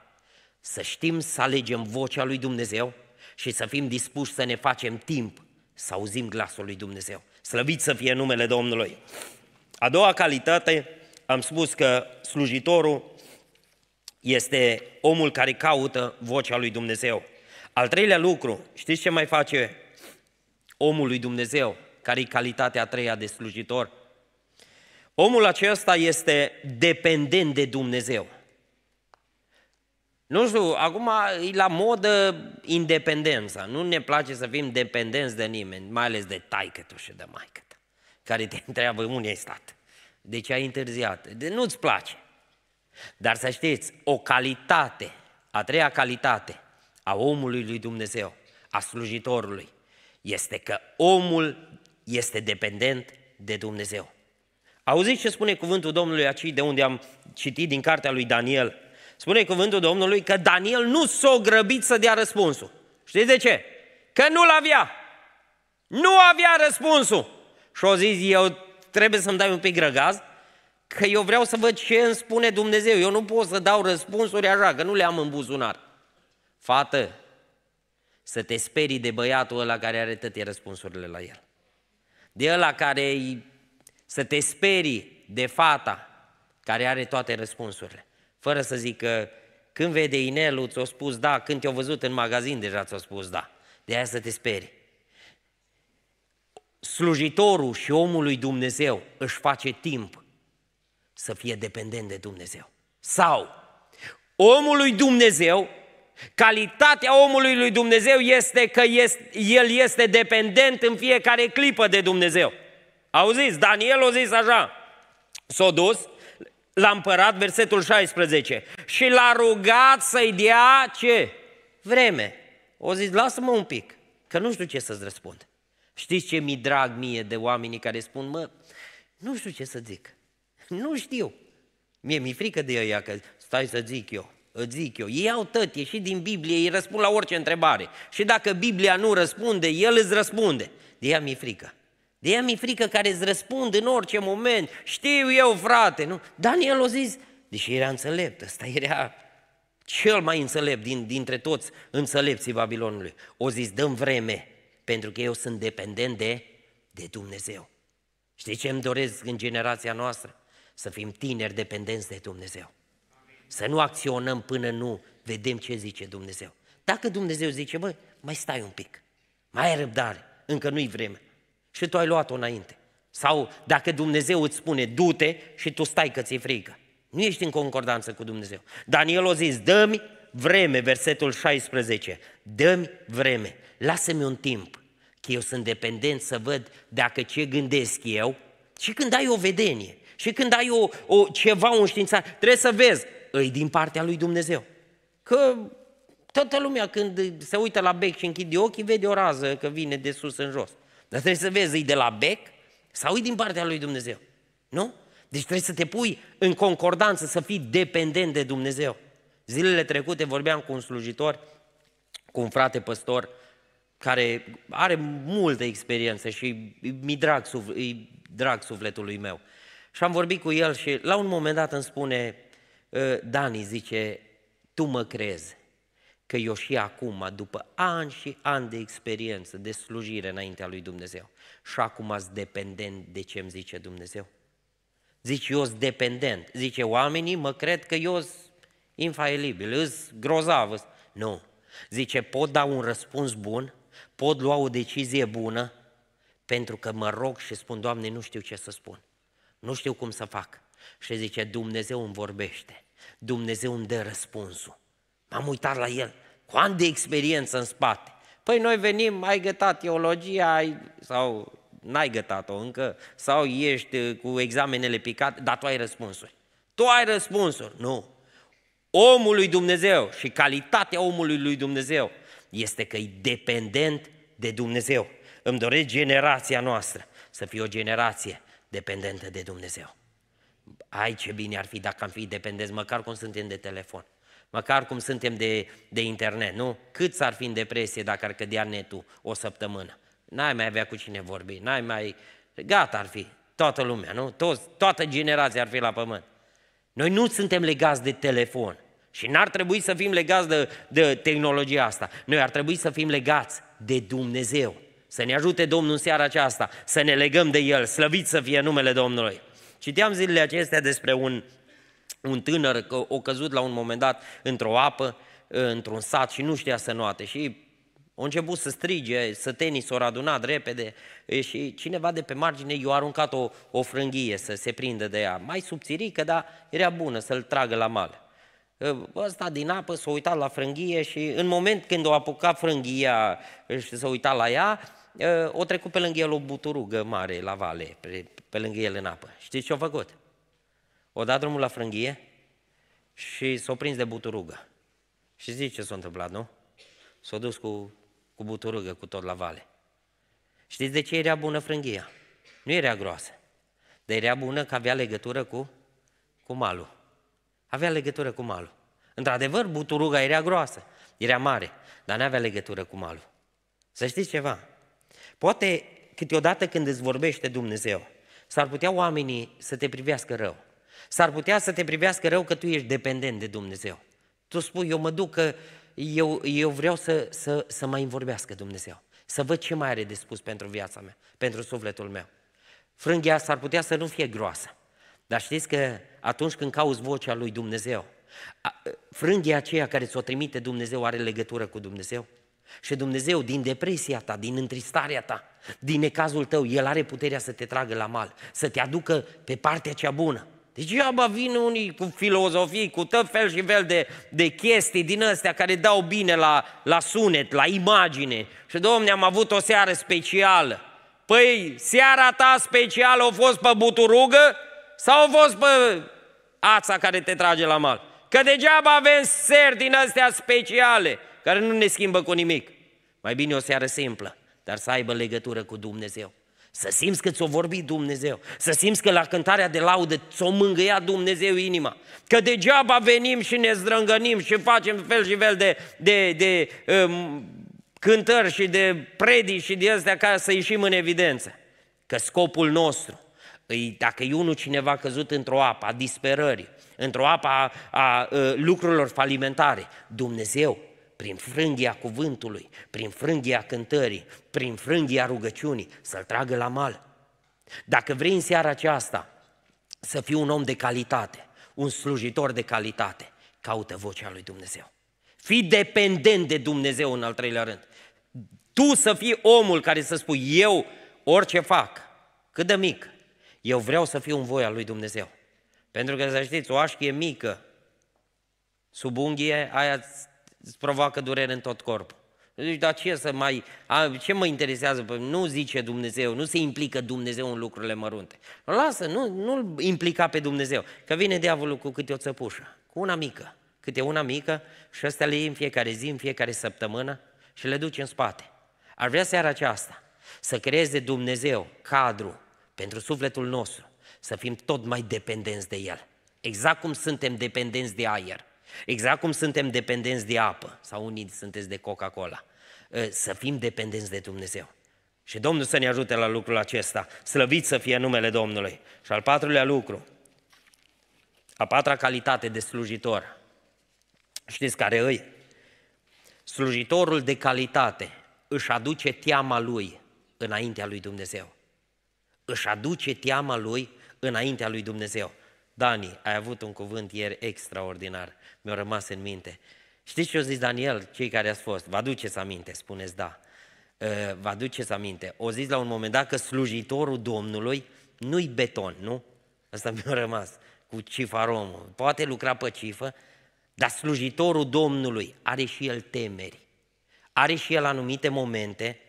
Să știm să alegem vocea lui Dumnezeu și să fim dispuși să ne facem timp să auzim glasul lui Dumnezeu. Slăvit să fie numele Domnului. A doua calitate, am spus că slujitorul este omul care caută vocea lui Dumnezeu. Al treilea lucru, știți ce mai face omul lui Dumnezeu, care e calitatea a treia de slujitor? Omul acesta este dependent de Dumnezeu. Nu știu, acum e la modă independența. Nu ne place să fim dependenți de nimeni, mai ales de taică și de maică care te întreabă unde ai stat, de ce ai întârziat, de nu-ți place. Dar să știți, o calitate, a treia calitate a omului lui Dumnezeu, a slujitorului, este că omul este dependent de Dumnezeu. Auziți ce spune cuvântul Domnului aici, de unde am citit din cartea lui Daniel, spune cuvântul Domnului că Daniel nu s-a grăbit să dea răspunsul. Știți de ce? Că nu-l avea. Nu avea răspunsul. Și o zis, eu trebuie să-mi dai un pic grăgaz, că eu vreau să văd ce îmi spune Dumnezeu. Eu nu pot să dau răspunsuri așa, că nu le am în buzunar. Fată, să te sperii de băiatul ăla care are toate răspunsurile la el. De ăla care să te sperii de fata care are toate răspunsurile. Fără să zică, când vede inelul, ți-o spus da, când te-o văzut în magazin, deja ți-o spus da. De aia să te speri. Slujitorul și omul lui Dumnezeu își face timp să fie dependent de Dumnezeu. Sau, omul lui Dumnezeu Calitatea omului lui Dumnezeu este că este, el este dependent în fiecare clipă de Dumnezeu. Auziți, Daniel o zis așa, s-a dus la împărat, versetul 16, și l-a rugat să-i dea ce? Vreme. O zis, lasă-mă un pic, că nu știu ce să-ți răspund. Știți ce mi drag mie de oamenii care spun, mă, nu știu ce să zic, nu știu. Mie mi-e frică de ea că stai să zic eu, îți zic eu. Ei au tăt, și din Biblie, ei răspund la orice întrebare. Și dacă Biblia nu răspunde, el îți răspunde. De ea mi-e frică. De ea mi-e frică care îți răspund în orice moment. Știu eu, frate, nu? Daniel o zis, deși era înțelept, ăsta era cel mai înțelept din, dintre toți înțelepții Babilonului. O zis, dăm vreme, pentru că eu sunt dependent de, de Dumnezeu. Știi ce îmi doresc în generația noastră? Să fim tineri dependenți de Dumnezeu. Să nu acționăm până nu vedem ce zice Dumnezeu. Dacă Dumnezeu zice, bă, mai stai un pic, mai ai răbdare, încă nu-i vreme și tu ai luat-o înainte. Sau dacă Dumnezeu îți spune, du-te și tu stai că ți-e frică. Nu ești în concordanță cu Dumnezeu. Daniel a zis, dă-mi vreme, versetul 16, dă-mi vreme, lasă-mi un timp, că eu sunt dependent să văd dacă ce gândesc eu și când ai o vedenie, și când ai o, o ceva, un știință, trebuie să vezi, îi din partea lui Dumnezeu. Că toată lumea când se uită la bec și închide ochii, vede o rază că vine de sus în jos. Dar trebuie să vezi, e de la bec sau e din partea lui Dumnezeu. Nu? Deci trebuie să te pui în concordanță, să fii dependent de Dumnezeu. Zilele trecute vorbeam cu un slujitor, cu un frate păstor, care are multă experiență și mi drag, îi drag sufletului meu. Și am vorbit cu el și la un moment dat îmi spune, ă, Dani, zice, tu mă crezi că eu și acum, după ani și ani de experiență, de slujire înaintea lui Dumnezeu, și acum sunt dependent de ce îmi zice Dumnezeu. Zici, eu sunt dependent. Zice, oamenii mă cred că eu sunt infailibil, sunt grozav. Îs... Nu. Zice, pot da un răspuns bun, pot lua o decizie bună, pentru că mă rog și spun, Doamne, nu știu ce să spun. Nu știu cum să fac. Și zice, Dumnezeu îmi vorbește. Dumnezeu îmi dă răspunsul. M-am uitat la el, cu ani de experiență în spate. Păi noi venim, ai gătat teologia, ai, sau n-ai gătat-o încă, sau ești uh, cu examenele picate, dar tu ai răspunsuri. Tu ai răspunsuri. Nu. Omul lui Dumnezeu și calitatea omului lui Dumnezeu este că e dependent de Dumnezeu. Îmi doresc generația noastră să fie o generație dependentă de Dumnezeu. Ai ce bine ar fi dacă am fi dependenți, măcar cum suntem de telefon măcar cum suntem de, de internet, nu? Cât s-ar fi în depresie dacă ar cădea netul o săptămână? N-ai mai avea cu cine vorbi, n-ai mai... Gata ar fi, toată lumea, nu? Toți, toată generația ar fi la pământ. Noi nu suntem legați de telefon și n-ar trebui să fim legați de, de tehnologia asta. Noi ar trebui să fim legați de Dumnezeu. Să ne ajute Domnul în seara aceasta, să ne legăm de El, slăvit să fie numele Domnului. Citeam zilele acestea despre un un tânăr că o căzut la un moment dat într-o apă, ă, într-un sat și nu știa să noate și a început să strige, să tenis o adunat repede și cineva de pe margine i-a aruncat o, o frânghie să se prindă de ea. Mai subțirică, dar era bună să-l tragă la mal. Ă, ăsta din apă s-a uitat la frânghie și în moment când o apuca frânghia și s-a uitat la ea, ă, o trecut pe lângă el o buturugă mare la vale, pe, pe lângă el în apă. Știți ce a făcut? O dat drumul la frânghie și s-o prins de buturugă. Și zici ce s-a întâmplat, nu? S-a dus cu, cu buturugă cu tot la vale. Știți de ce era bună frânghia? Nu era groasă, dar era bună că avea legătură cu, cu malul. Avea legătură cu malul. Într-adevăr, buturuga era groasă, era mare, dar nu avea legătură cu malul. Să știți ceva, poate câteodată când îți vorbește Dumnezeu, s-ar putea oamenii să te privească rău. S-ar putea să te privească rău că tu ești dependent de Dumnezeu. Tu spui, eu mă duc că eu, eu vreau să, să, să mai îmi vorbească Dumnezeu. Să văd ce mai are de spus pentru viața mea, pentru sufletul meu. Frânghia s-ar putea să nu fie groasă. Dar știți că atunci când cauți vocea lui Dumnezeu, frânghia aceea care ți-o trimite Dumnezeu are legătură cu Dumnezeu? Și Dumnezeu, din depresia ta, din întristarea ta, din necazul tău, El are puterea să te tragă la mal, să te aducă pe partea cea bună. Degeaba deci vin unii cu filozofii, cu tot fel și fel de, de chestii din astea care dau bine la, la sunet, la imagine. Și, domne, am avut o seară specială. Păi, seara ta specială a fost pe buturugă sau a fost pe ața care te trage la mal? Că degeaba avem seri din astea speciale, care nu ne schimbă cu nimic. Mai bine o seară simplă, dar să aibă legătură cu Dumnezeu. Să simți că ți-o vorbi Dumnezeu. Să simți că la cântarea de laudă ți-o mângâia Dumnezeu inima. Că degeaba venim și ne zdrângănim și facem fel și fel de, de, de um, cântări și de predii și de astea ca să ieșim în evidență. Că scopul nostru, îi, dacă e unul cineva căzut într-o apă a disperării, într-o apă a, a, a uh, lucrurilor falimentare, Dumnezeu prin frânghia cuvântului, prin frânghia cântării, prin frânghia rugăciunii, să-l tragă la mal. Dacă vrei în seara aceasta să fii un om de calitate, un slujitor de calitate, caută vocea lui Dumnezeu. Fii dependent de Dumnezeu în al treilea rând. Tu să fii omul care să spui, eu orice fac, cât de mic, eu vreau să fiu în voia lui Dumnezeu. Pentru că, să știți, o așchie mică, sub unghie, aia îți provoacă durere în tot corpul. Deci, dar ce să mai... A, ce mă interesează? Păi nu zice Dumnezeu, nu se implică Dumnezeu în lucrurile mărunte. Lasă, nu, nu-L implica pe Dumnezeu. Că vine diavolul cu câte o țăpușă, cu una mică, câte una mică și ăsta le iei în fiecare zi, în fiecare săptămână și le duci în spate. Ar vrea seara aceasta să creeze Dumnezeu cadru pentru sufletul nostru, să fim tot mai dependenți de El. Exact cum suntem dependenți de aer. Exact cum suntem dependenți de apă, sau unii sunteți de Coca-Cola. Ă, să fim dependenți de Dumnezeu. Și Domnul să ne ajute la lucrul acesta. Slăvit să fie numele Domnului. Și al patrulea lucru, a patra calitate de slujitor. Știți care îi? Slujitorul de calitate își aduce teama lui înaintea lui Dumnezeu. Își aduce teama lui înaintea lui Dumnezeu. Dani, ai avut un cuvânt ieri extraordinar mi-au rămas în minte. Știți ce a zis Daniel, cei care ați fost? Vă aduceți aminte, spuneți da. Ă, vă aduceți aminte. O zis la un moment dat că slujitorul Domnului nu-i beton, nu? Asta mi-a rămas cu cifaromul. Poate lucra pe cifă, dar slujitorul Domnului are și el temeri. Are și el anumite momente,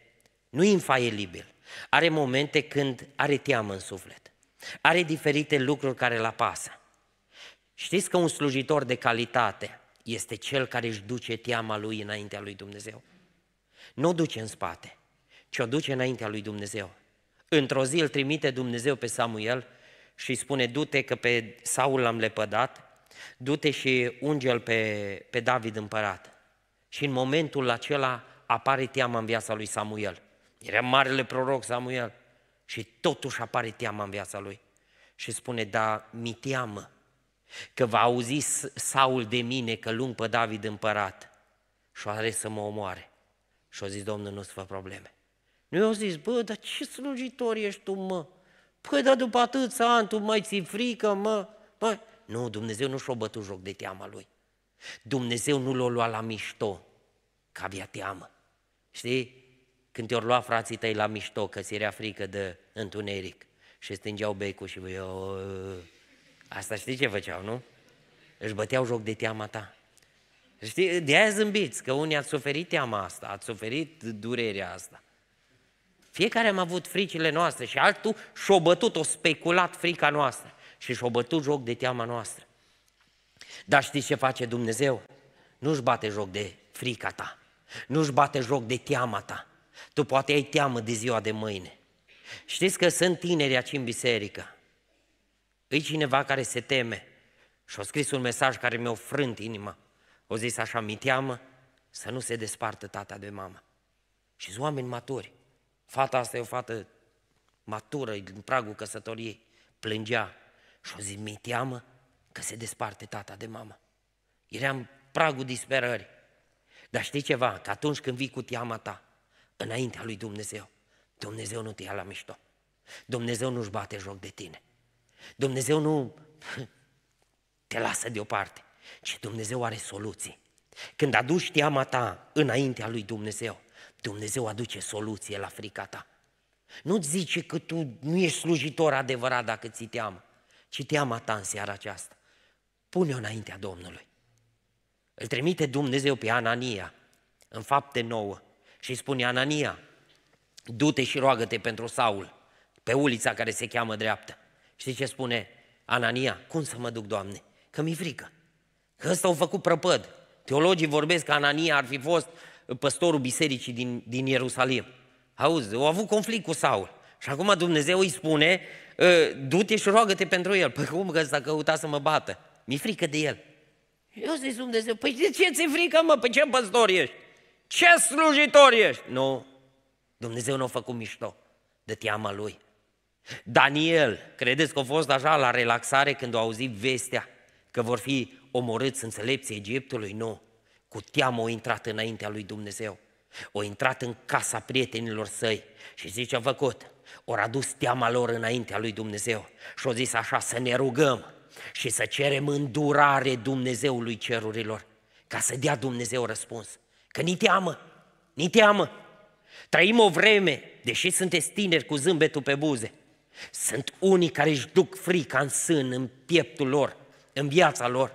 nu infailibil. Are momente când are teamă în suflet. Are diferite lucruri care la apasă. Știți că un slujitor de calitate este cel care își duce teama lui înaintea lui Dumnezeu. Nu o duce în spate, ci o duce înaintea lui Dumnezeu. Într-o zi îl trimite Dumnezeu pe Samuel și spune, du-te că pe Saul l-am lepădat, du-te și unge-l pe, pe David împărat. Și în momentul acela apare teama în viața lui Samuel. Era marele proroc Samuel și totuși apare teama în viața lui. Și spune, da, mi teamă că va auzi Saul de mine că lung pe David împărat și are să mă omoare. Și-a zis, Domnul, nu-ți fă probleme. Nu i-au zis, bă, dar ce slujitor ești tu, mă? Păi, dar după atâția ani tu mai ți frică, mă? Bă. nu, Dumnezeu nu și-a bătut joc de teama lui. Dumnezeu nu l-a luat la mișto, că avea teamă. Știi? Când te-au luat frații tăi la mișto, că ți era frică de întuneric și stângeau becul și voi. Asta știi ce făceau, nu? Își băteau joc de teama ta. Știi, de aia zâmbiți, că unii ați suferit teama asta, ați suferit durerea asta. Fiecare am avut fricile noastre și altul și-o bătut, o speculat frica noastră și și-o bătut joc de teama noastră. Dar știți ce face Dumnezeu? Nu-și bate joc de frica ta, nu-și bate joc de teama ta. Tu poate ai teamă de ziua de mâine. Știți că sunt tineri aici în biserică E cineva care se teme și a scris un mesaj care mi-a frânt inima. O zis așa, mi teamă să nu se despartă tata de mamă. Și sunt oameni maturi. Fata asta e o fată matură, din pragul căsătoriei. Plângea și o zis, mi teamă că se desparte tata de mamă. Eram pragul disperării. Dar știi ceva? Că atunci când vii cu teama ta, înaintea lui Dumnezeu, Dumnezeu nu te ia la mișto. Dumnezeu nu-și bate joc de tine. Dumnezeu nu te lasă deoparte, ci Dumnezeu are soluții. Când aduci teama ta înaintea lui Dumnezeu, Dumnezeu aduce soluție la frica ta. Nu-ți zice că tu nu ești slujitor adevărat dacă ți teamă, ci teama ta în seara aceasta. Pune-o înaintea Domnului. Îl trimite Dumnezeu pe Anania în fapte nouă și spune Anania, du-te și roagă-te pentru Saul pe ulița care se cheamă dreaptă Știi ce spune Anania? Cum să mă duc, Doamne? Că mi-e frică. Că ăsta au făcut prăpăd. Teologii vorbesc că Anania ar fi fost păstorul bisericii din, din Ierusalim. Auzi, au avut conflict cu Saul. Și acum Dumnezeu îi spune, ă, du-te și roagă-te pentru el. Păi cum că ăsta căuta să mă bată? Mi-e frică de el. Eu zic Dumnezeu, păi de ce ți-e frică, mă? Păi ce păstor ești? Ce slujitor ești? Nu, Dumnezeu nu a făcut mișto de teama lui. Daniel, credeți că a fost așa la relaxare când a auzit vestea că vor fi omorâți înțelepții Egiptului? Nu. Cu teamă a intrat înaintea lui Dumnezeu. O intrat în casa prietenilor săi și zice a făcut? O adus teama lor înaintea lui Dumnezeu și au zis așa, să ne rugăm și să cerem îndurare Dumnezeului cerurilor ca să dea Dumnezeu răspuns. Că ni teamă, ni teamă. Trăim o vreme, deși sunteți tineri cu zâmbetul pe buze, sunt unii care își duc frica în sân, în pieptul lor, în viața lor.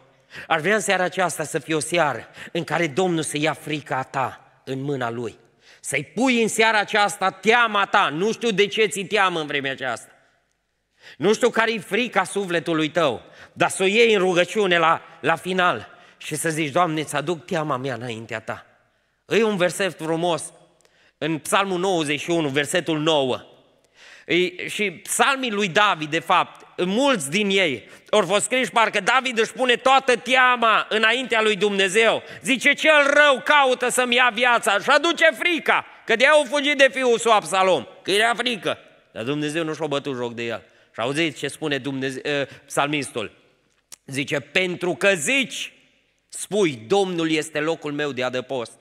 Ar vrea în seara aceasta să fie o seară în care Domnul să ia frica ta în mâna Lui. Să-i pui în seara aceasta teama ta. Nu știu de ce ți teamă în vremea aceasta. Nu știu care-i frica sufletului tău, dar să o iei în rugăciune la, la final și să zici, Doamne, îți aduc teama mea înaintea ta. E un verset frumos în Psalmul 91, versetul 9 și psalmii lui David, de fapt, mulți din ei Or fost scriși, parcă David își pune toată teama înaintea lui Dumnezeu. Zice, cel rău caută să-mi ia viața și aduce frica, că de au fugit de fiul său Absalom, că era frică. Dar Dumnezeu nu și-a bătut joc de el. Și auziți ce spune Dumnezeu, ă, psalmistul? Zice, pentru că zici, spui, Domnul este locul meu de adăpost.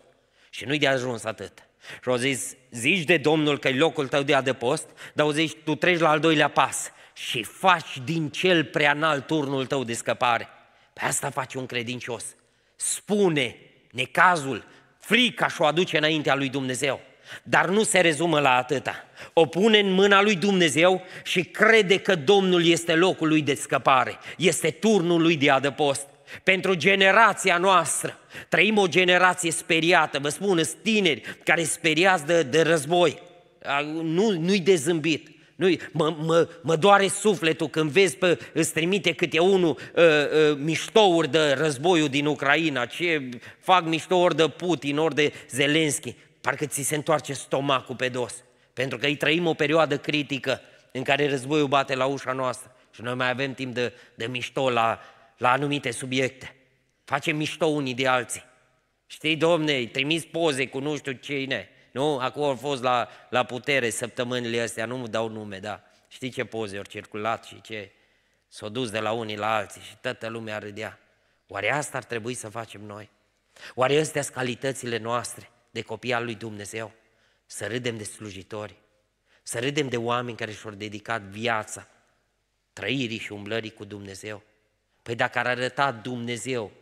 Și nu-i de ajuns atât. Și au zis, zici de Domnul că e locul tău de adăpost, dar au zis, tu treci la al doilea pas și faci din cel prea înalt turnul tău de scăpare. Pe asta faci un credincios. Spune necazul, frica și o aduce înaintea lui Dumnezeu. Dar nu se rezumă la atâta. O pune în mâna lui Dumnezeu și crede că Domnul este locul lui de scăpare, este turnul lui de adăpost pentru generația noastră. Trăim o generație speriată, vă spun, sunt tineri care speriați de, de război. Nu, nu-i de zâmbit. Nu, mă, mă, mă doare sufletul când vezi, pe, îți trimite câte unul uh, uh, miștouri de războiul din Ucraina, ce fac miștouri de Putin, ori de Zelenski. Parcă ți se întoarce stomacul pe dos. Pentru că îi trăim o perioadă critică în care războiul bate la ușa noastră. Și noi mai avem timp de, de mișto la, la anumite subiecte. Facem mișto unii de alții. Știi, domne, trimis poze cu nu știu cine. Nu? Acum au fost la, la putere săptămânile astea, nu dau nume, da. Știi ce poze au circulat și ce s-au dus de la unii la alții și toată lumea râdea. Oare asta ar trebui să facem noi? Oare astea sunt calitățile noastre de copii al lui Dumnezeu? Să râdem de slujitori, să râdem de oameni care și-au dedicat viața trăirii și umblării cu Dumnezeu. Păi dacă ar arăta Dumnezeu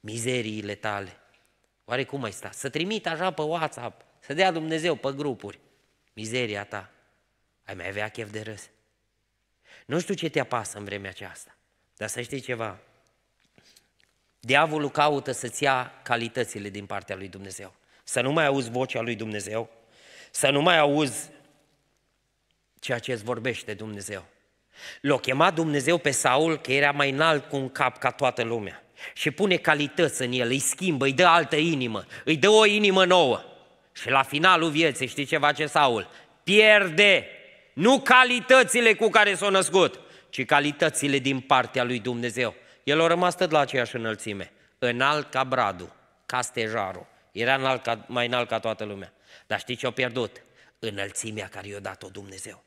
mizeriile tale, oare cum ai sta? Să trimit așa pe WhatsApp, să dea Dumnezeu pe grupuri mizeria ta. Ai mai avea chef de râs. Nu știu ce te apasă în vremea aceasta, dar să știi ceva. Diavolul caută să-ți ia calitățile din partea lui Dumnezeu. Să nu mai auzi vocea lui Dumnezeu, să nu mai auzi ceea ce îți vorbește Dumnezeu. L-a chemat Dumnezeu pe Saul, că era mai înalt cu un cap ca toată lumea. Și pune calități în el, îi schimbă, îi dă altă inimă, îi dă o inimă nouă. Și la finalul vieții, știi ce face Saul? Pierde nu calitățile cu care s-a născut, ci calitățile din partea lui Dumnezeu. El a rămas tot la aceeași înălțime, înalt ca bradu, ca stejarul. Era înalt ca, mai înalt ca toată lumea. Dar știi ce a pierdut? Înălțimea care i-a dat-o Dumnezeu.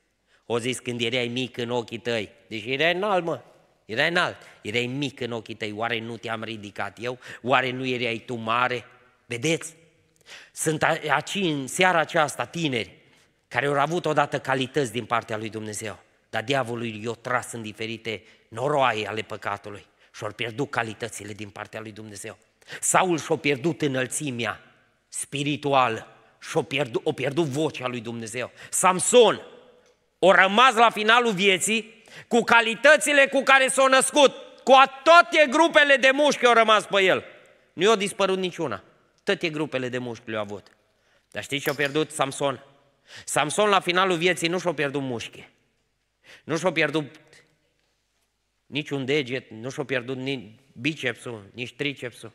O zis când erai mic în ochii tăi. Deci erai înalt, mă. Erai înalt. Erai mic în ochii tăi. Oare nu te-am ridicat eu? Oare nu erai tu mare? Vedeți? Sunt aici în seara aceasta tineri care au avut odată calități din partea lui Dumnezeu, dar diavolul i-a tras în diferite noroaie ale păcatului și au pierdut calitățile din partea lui Dumnezeu. Saul și-a pierdut înălțimea spirituală și-a pierdut, pierdut vocea lui Dumnezeu. Samson o rămas la finalul vieții cu calitățile cu care s au născut, cu toate grupele de mușchi au rămas pe el. Nu i-a dispărut niciuna. Toate grupele de mușchi le-au avut. Dar știți ce a pierdut Samson? Samson la finalul vieții nu și-a pierdut mușchi. Nu și-a pierdut niciun deget, nu și-a pierdut nici bicepsul, nici tricepsul.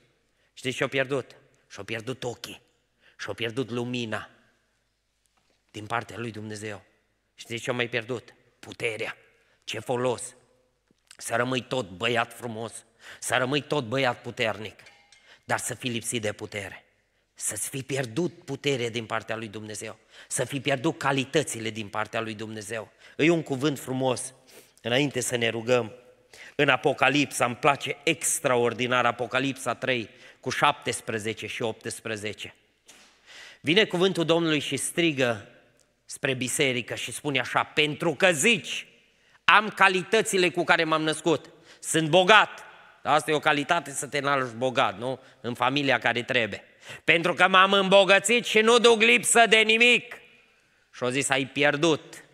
Știți ce-a pierdut? Și-a pierdut ochii. Și-a pierdut lumina din partea lui Dumnezeu. Știți ce am mai pierdut? Puterea. Ce folos? Să rămâi tot băiat frumos, să rămâi tot băiat puternic, dar să fii lipsit de putere. Să-ți fi pierdut putere din partea lui Dumnezeu, să fi pierdut calitățile din partea lui Dumnezeu. E un cuvânt frumos, înainte să ne rugăm, în Apocalipsa, îmi place extraordinar Apocalipsa 3 cu 17 și 18. Vine cuvântul Domnului și strigă, spre biserică și spune așa, pentru că zici, am calitățile cu care m-am născut, sunt bogat, asta e o calitate să te naști bogat, nu? În familia care trebuie. Pentru că m-am îmbogățit și nu duc lipsă de nimic. Și au zis, ai pierdut.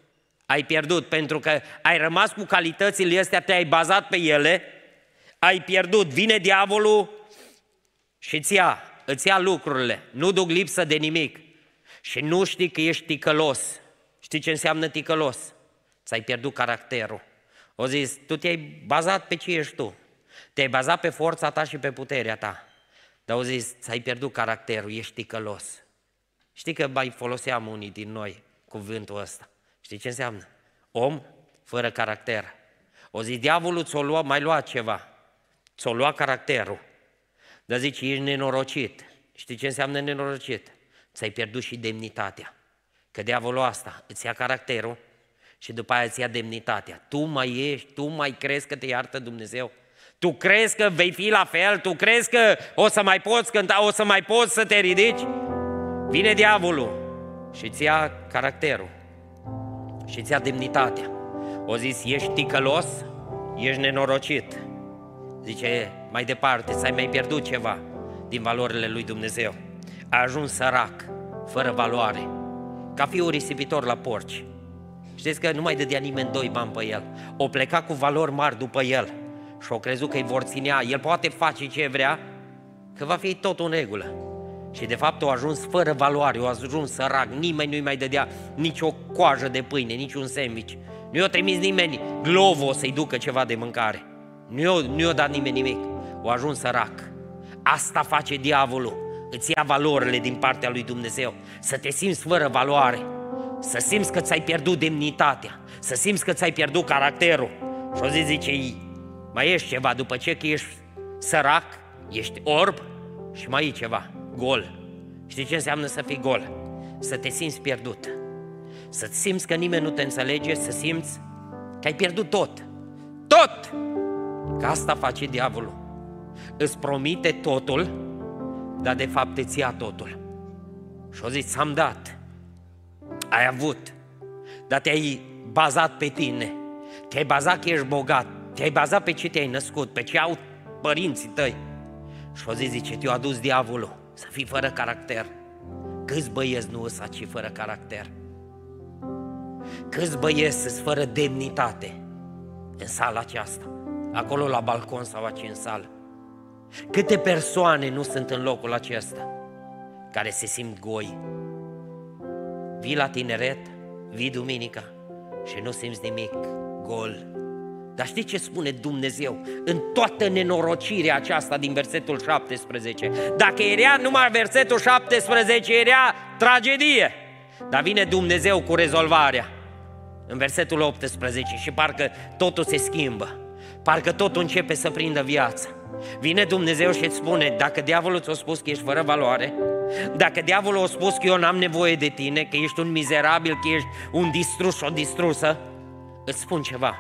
Ai pierdut pentru că ai rămas cu calitățile astea, te-ai bazat pe ele, ai pierdut. Vine diavolul și îți ia, îți ia lucrurile. Nu duc lipsă de nimic și nu știi că ești ticălos. Știi ce înseamnă ticălos? Ți-ai pierdut caracterul. O zis, tu te-ai bazat pe ce ești tu. Te-ai bazat pe forța ta și pe puterea ta. Dar au zis, ți-ai pierdut caracterul, ești ticălos. Știi că mai foloseam unii din noi cuvântul ăsta. Știi ce înseamnă? Om fără caracter. O zi, diavolul ți-o lua, mai lua ceva. Ți-o lua caracterul. Dar zici, ești nenorocit. Știi ce înseamnă nenorocit? ți-ai pierdut și demnitatea. Că diavolul asta îți ia caracterul și după aia îți ia demnitatea. Tu mai ești, tu mai crezi că te iartă Dumnezeu? Tu crezi că vei fi la fel? Tu crezi că o să mai poți cânta, o să mai poți să te ridici? Vine diavolul și îți ia caracterul și îți ia demnitatea. O zis, ești ticălos, ești nenorocit. Zice, mai departe, să ai mai pierdut ceva din valorile lui Dumnezeu a ajuns sărac, fără valoare, ca fiul risipitor la porci. Știți că nu mai dădea nimeni doi bani pe el. O pleca cu valori mari după el și o crezut că îi vor ținea. El poate face ce vrea, că va fi tot o regulă. Și de fapt o ajuns fără valoare, o ajuns sărac, nimeni nu-i mai dădea nici o coajă de pâine, nici un sandwich. Nu i-a trimis nimeni glovo să-i ducă ceva de mâncare. Nu i-a, nu i-a dat nimeni nimic. O ajuns sărac. Asta face diavolul îți ia valorile din partea lui Dumnezeu, să te simți fără valoare, să simți că ți-ai pierdut demnitatea, să simți că ți-ai pierdut caracterul. Și o zi zice, mai ești ceva după ce că ești sărac, ești orb și mai e ceva, gol. Știi ce înseamnă să fii gol? Să te simți pierdut. Să simți că nimeni nu te înțelege, să simți că ai pierdut tot. Tot! Că asta face diavolul. Îți promite totul, dar de fapt îți ia totul. Și-o zis, am dat, ai avut, dar te-ai bazat pe tine, te-ai bazat că ești bogat, te-ai bazat pe ce te-ai născut, pe ce au părinții tăi. Și-o zis, zice, te-a adus diavolul să fii fără caracter. Câți băieți nu îs aci fără caracter? Câți băieți sunt fără demnitate în sala aceasta? Acolo la balcon sau aici în sală? Câte persoane nu sunt în locul acesta care se simt goi? Vii la tineret, vii duminica și nu simți nimic gol. Dar știi ce spune Dumnezeu în toată nenorocirea aceasta din versetul 17? Dacă era numai versetul 17, era tragedie. Dar vine Dumnezeu cu rezolvarea în versetul 18 și parcă totul se schimbă. Parcă totul începe să prindă viață. Vine Dumnezeu și îți spune, dacă diavolul ți-a spus că ești fără valoare, dacă diavolul a spus că eu n-am nevoie de tine, că ești un mizerabil, că ești un distrus, o distrusă, îți spun ceva,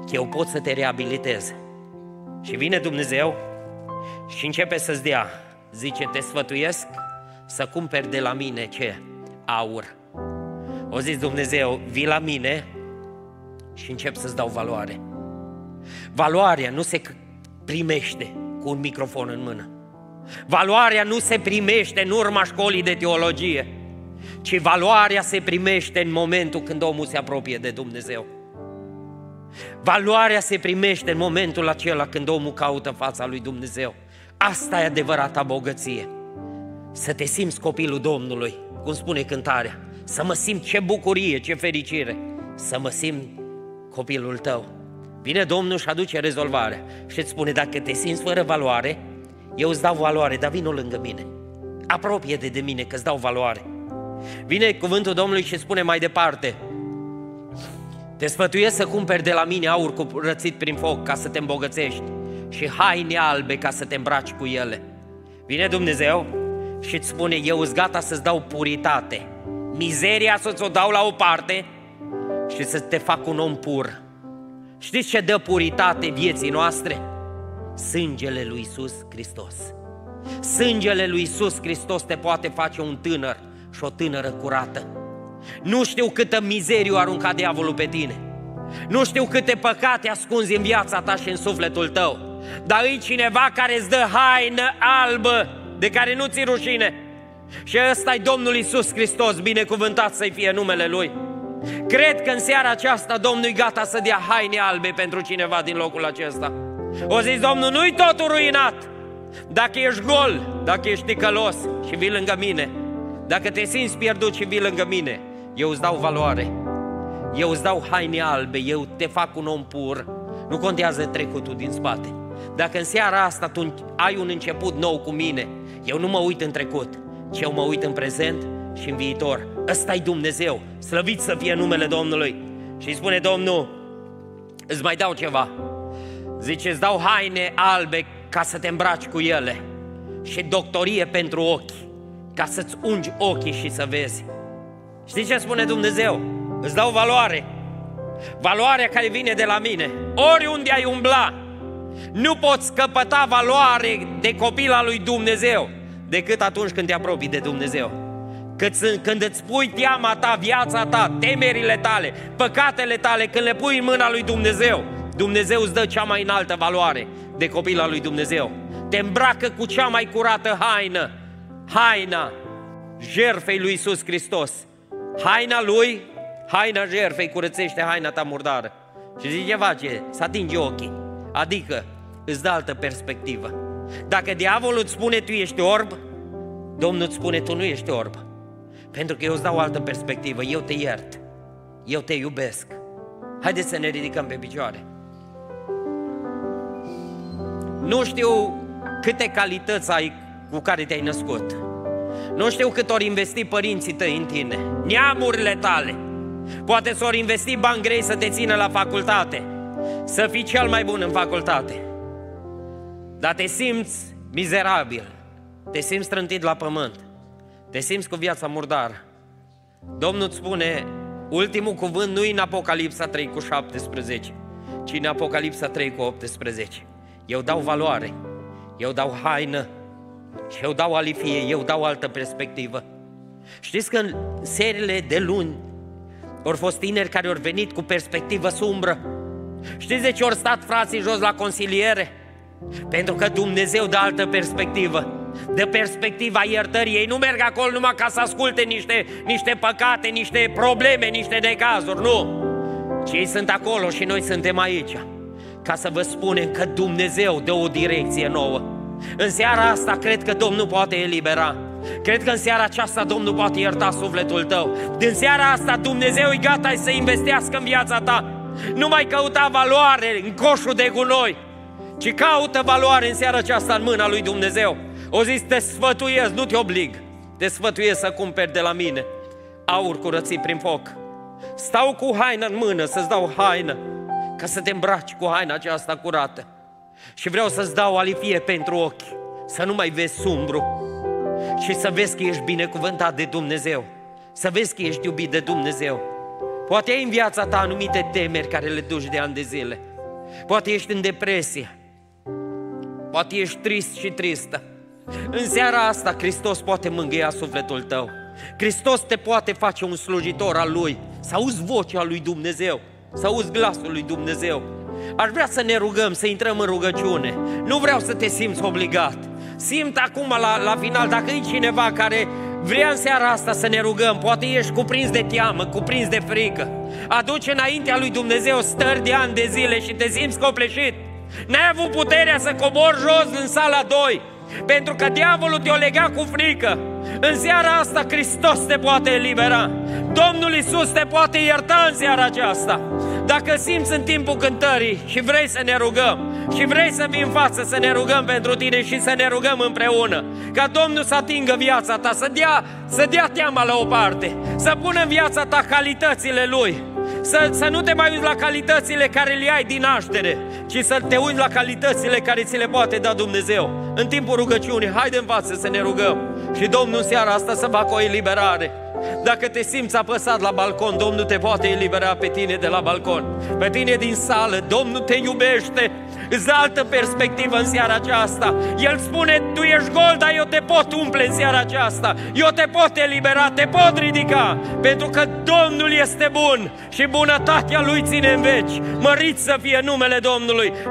că eu pot să te reabilitez. Și vine Dumnezeu și începe să-ți dea, zice, te sfătuiesc să cumperi de la mine ce? Aur. O zis Dumnezeu, vii la mine și încep să-ți dau valoare. Valoarea nu se primește cu un microfon în mână. Valoarea nu se primește în urma școlii de teologie, ci valoarea se primește în momentul când omul se apropie de Dumnezeu. Valoarea se primește în momentul acela când omul caută fața lui Dumnezeu. Asta e adevărata bogăție. Să te simți copilul Domnului, cum spune cântarea. Să mă simt ce bucurie, ce fericire. Să mă simt copilul tău. Vine Domnul și aduce rezolvarea și îți spune, dacă te simți fără valoare, eu îți dau valoare, dar vină lângă mine. apropie de de mine că îți dau valoare. Vine cuvântul Domnului și spune mai departe, te sfătuiesc să cumperi de la mine aur curățit prin foc ca să te îmbogățești și haine albe ca să te îmbraci cu ele. Vine Dumnezeu și îți spune, eu îți gata să-ți dau puritate, mizeria să-ți o dau la o parte și să te fac un om pur Știți ce dă puritate vieții noastre? Sângele lui Iisus Hristos. Sângele lui Iisus Hristos te poate face un tânăr și o tânără curată. Nu știu câtă mizeriu arunca diavolul pe tine. Nu știu câte păcate ascunzi în viața ta și în sufletul tău. Dar e cineva care îți dă haină albă de care nu ți rușine. Și ăsta e Domnul Iisus Hristos, binecuvântat să-i fie numele Lui. Cred că în seara aceasta Domnul e gata să dea haine albe pentru cineva din locul acesta. O zis, Domnul, nu-i totul ruinat. Dacă ești gol, dacă ești ticălos și vii lângă mine, dacă te simți pierdut și vii lângă mine, eu îți dau valoare. Eu îți dau haine albe, eu te fac un om pur. Nu contează trecutul din spate. Dacă în seara asta tu ai un început nou cu mine, eu nu mă uit în trecut, ci eu mă uit în prezent și în viitor. ăsta i Dumnezeu, slăvit să fie numele Domnului. Și îi spune Domnul, îți mai dau ceva. Zice, îți dau haine albe ca să te îmbraci cu ele și doctorie pentru ochi, ca să-ți ungi ochii și să vezi. Știi ce spune Dumnezeu? Îți dau valoare. Valoarea care vine de la mine. Oriunde ai umbla, nu poți căpăta valoare de copil al lui Dumnezeu decât atunci când te apropii de Dumnezeu. Când îți pui teama ta, viața ta, temerile tale, păcatele tale, când le pui în mâna lui Dumnezeu, Dumnezeu îți dă cea mai înaltă valoare de copil al lui Dumnezeu. Te îmbracă cu cea mai curată haină, haina jerfei lui Iisus Hristos. Haina lui, haina jerfei curățește haina ta murdară. Și zice face, să atinge ochii. Adică îți dă altă perspectivă. Dacă diavolul îți spune tu ești orb, Domnul îți spune tu nu ești orb. Pentru că eu îți dau o altă perspectivă. Eu te iert. Eu te iubesc. Haideți să ne ridicăm pe picioare. Nu știu câte calități ai cu care te-ai născut. Nu știu cât ori investi părinții tăi în tine, neamurile tale. Poate să ori investi bani grei să te țină la facultate, să fii cel mai bun în facultate. Dar te simți mizerabil, te simți trântit la pământ te simți cu viața murdar. Domnul îți spune, ultimul cuvânt nu e în Apocalipsa 3 cu 17, ci în Apocalipsa 3 cu 18. Eu dau valoare, eu dau haină, eu dau alifie, eu dau altă perspectivă. Știți că în serile de luni au fost tineri care au venit cu perspectivă sumbră. Știți de ce au stat frații jos la consiliere? Pentru că Dumnezeu dă altă perspectivă de perspectiva iertării. Ei nu merg acolo numai ca să asculte niște, niște păcate, niște probleme, niște necazuri, nu. Ci ei sunt acolo și noi suntem aici ca să vă spunem că Dumnezeu dă o direcție nouă. În seara asta cred că Domnul poate elibera. Cred că în seara aceasta Domnul poate ierta sufletul tău. Din seara asta Dumnezeu e gata să investească în viața ta. Nu mai căuta valoare în coșul de gunoi, ci caută valoare în seara aceasta în mâna lui Dumnezeu. O zis, te sfătuiesc, nu te oblig. Te sfătuiesc să cumperi de la mine aur curățit prin foc. Stau cu haină în mână, să-ți dau haină, ca să te îmbraci cu haina aceasta curată. Și vreau să-ți dau alifie pentru ochi, să nu mai vezi umbru. și să vezi că ești binecuvântat de Dumnezeu, să vezi că ești iubit de Dumnezeu. Poate ai în viața ta anumite temeri care le duci de ani de zile. Poate ești în depresie. Poate ești trist și tristă. În seara asta Hristos poate mângâia sufletul tău. Hristos te poate face un slujitor al Lui. Să auzi vocea lui Dumnezeu. Să auzi glasul lui Dumnezeu. Aș vrea să ne rugăm, să intrăm în rugăciune. Nu vreau să te simți obligat. Simt acum la, la final, dacă e cineva care vrea în seara asta să ne rugăm, poate ești cuprins de teamă, cuprins de frică, aduci înaintea lui Dumnezeu stări de ani de zile și te simți copleșit. N-ai avut puterea să cobori jos în sala 2, pentru că diavolul te-o lega cu frică. În seara asta Hristos te poate elibera. Domnul Isus te poate ierta în seara aceasta. Dacă simți în timpul cântării și vrei să ne rugăm și vrei să vii în față să ne rugăm pentru tine și să ne rugăm împreună, ca Domnul să atingă viața ta, să dea, să dea teama la o parte, să pună în viața ta calitățile Lui, să, să nu te mai uiți la calitățile care le ai din naștere, ci să te uiți la calitățile care ți le poate da Dumnezeu. În timpul rugăciunii, haide față să ne rugăm și Domnul în seara asta să facă o eliberare. Dacă te simți apăsat la balcon, Domnul te poate elibera pe tine de la balcon. Pe tine din sală, Domnul te iubește Îți dă altă perspectivă în seara aceasta. El spune, tu ești gol, dar eu te pot umple în seara aceasta. Eu te pot elibera, te pot ridica, pentru că Domnul este bun și bunătatea Lui ține în veci. Măriți să fie numele Domnului.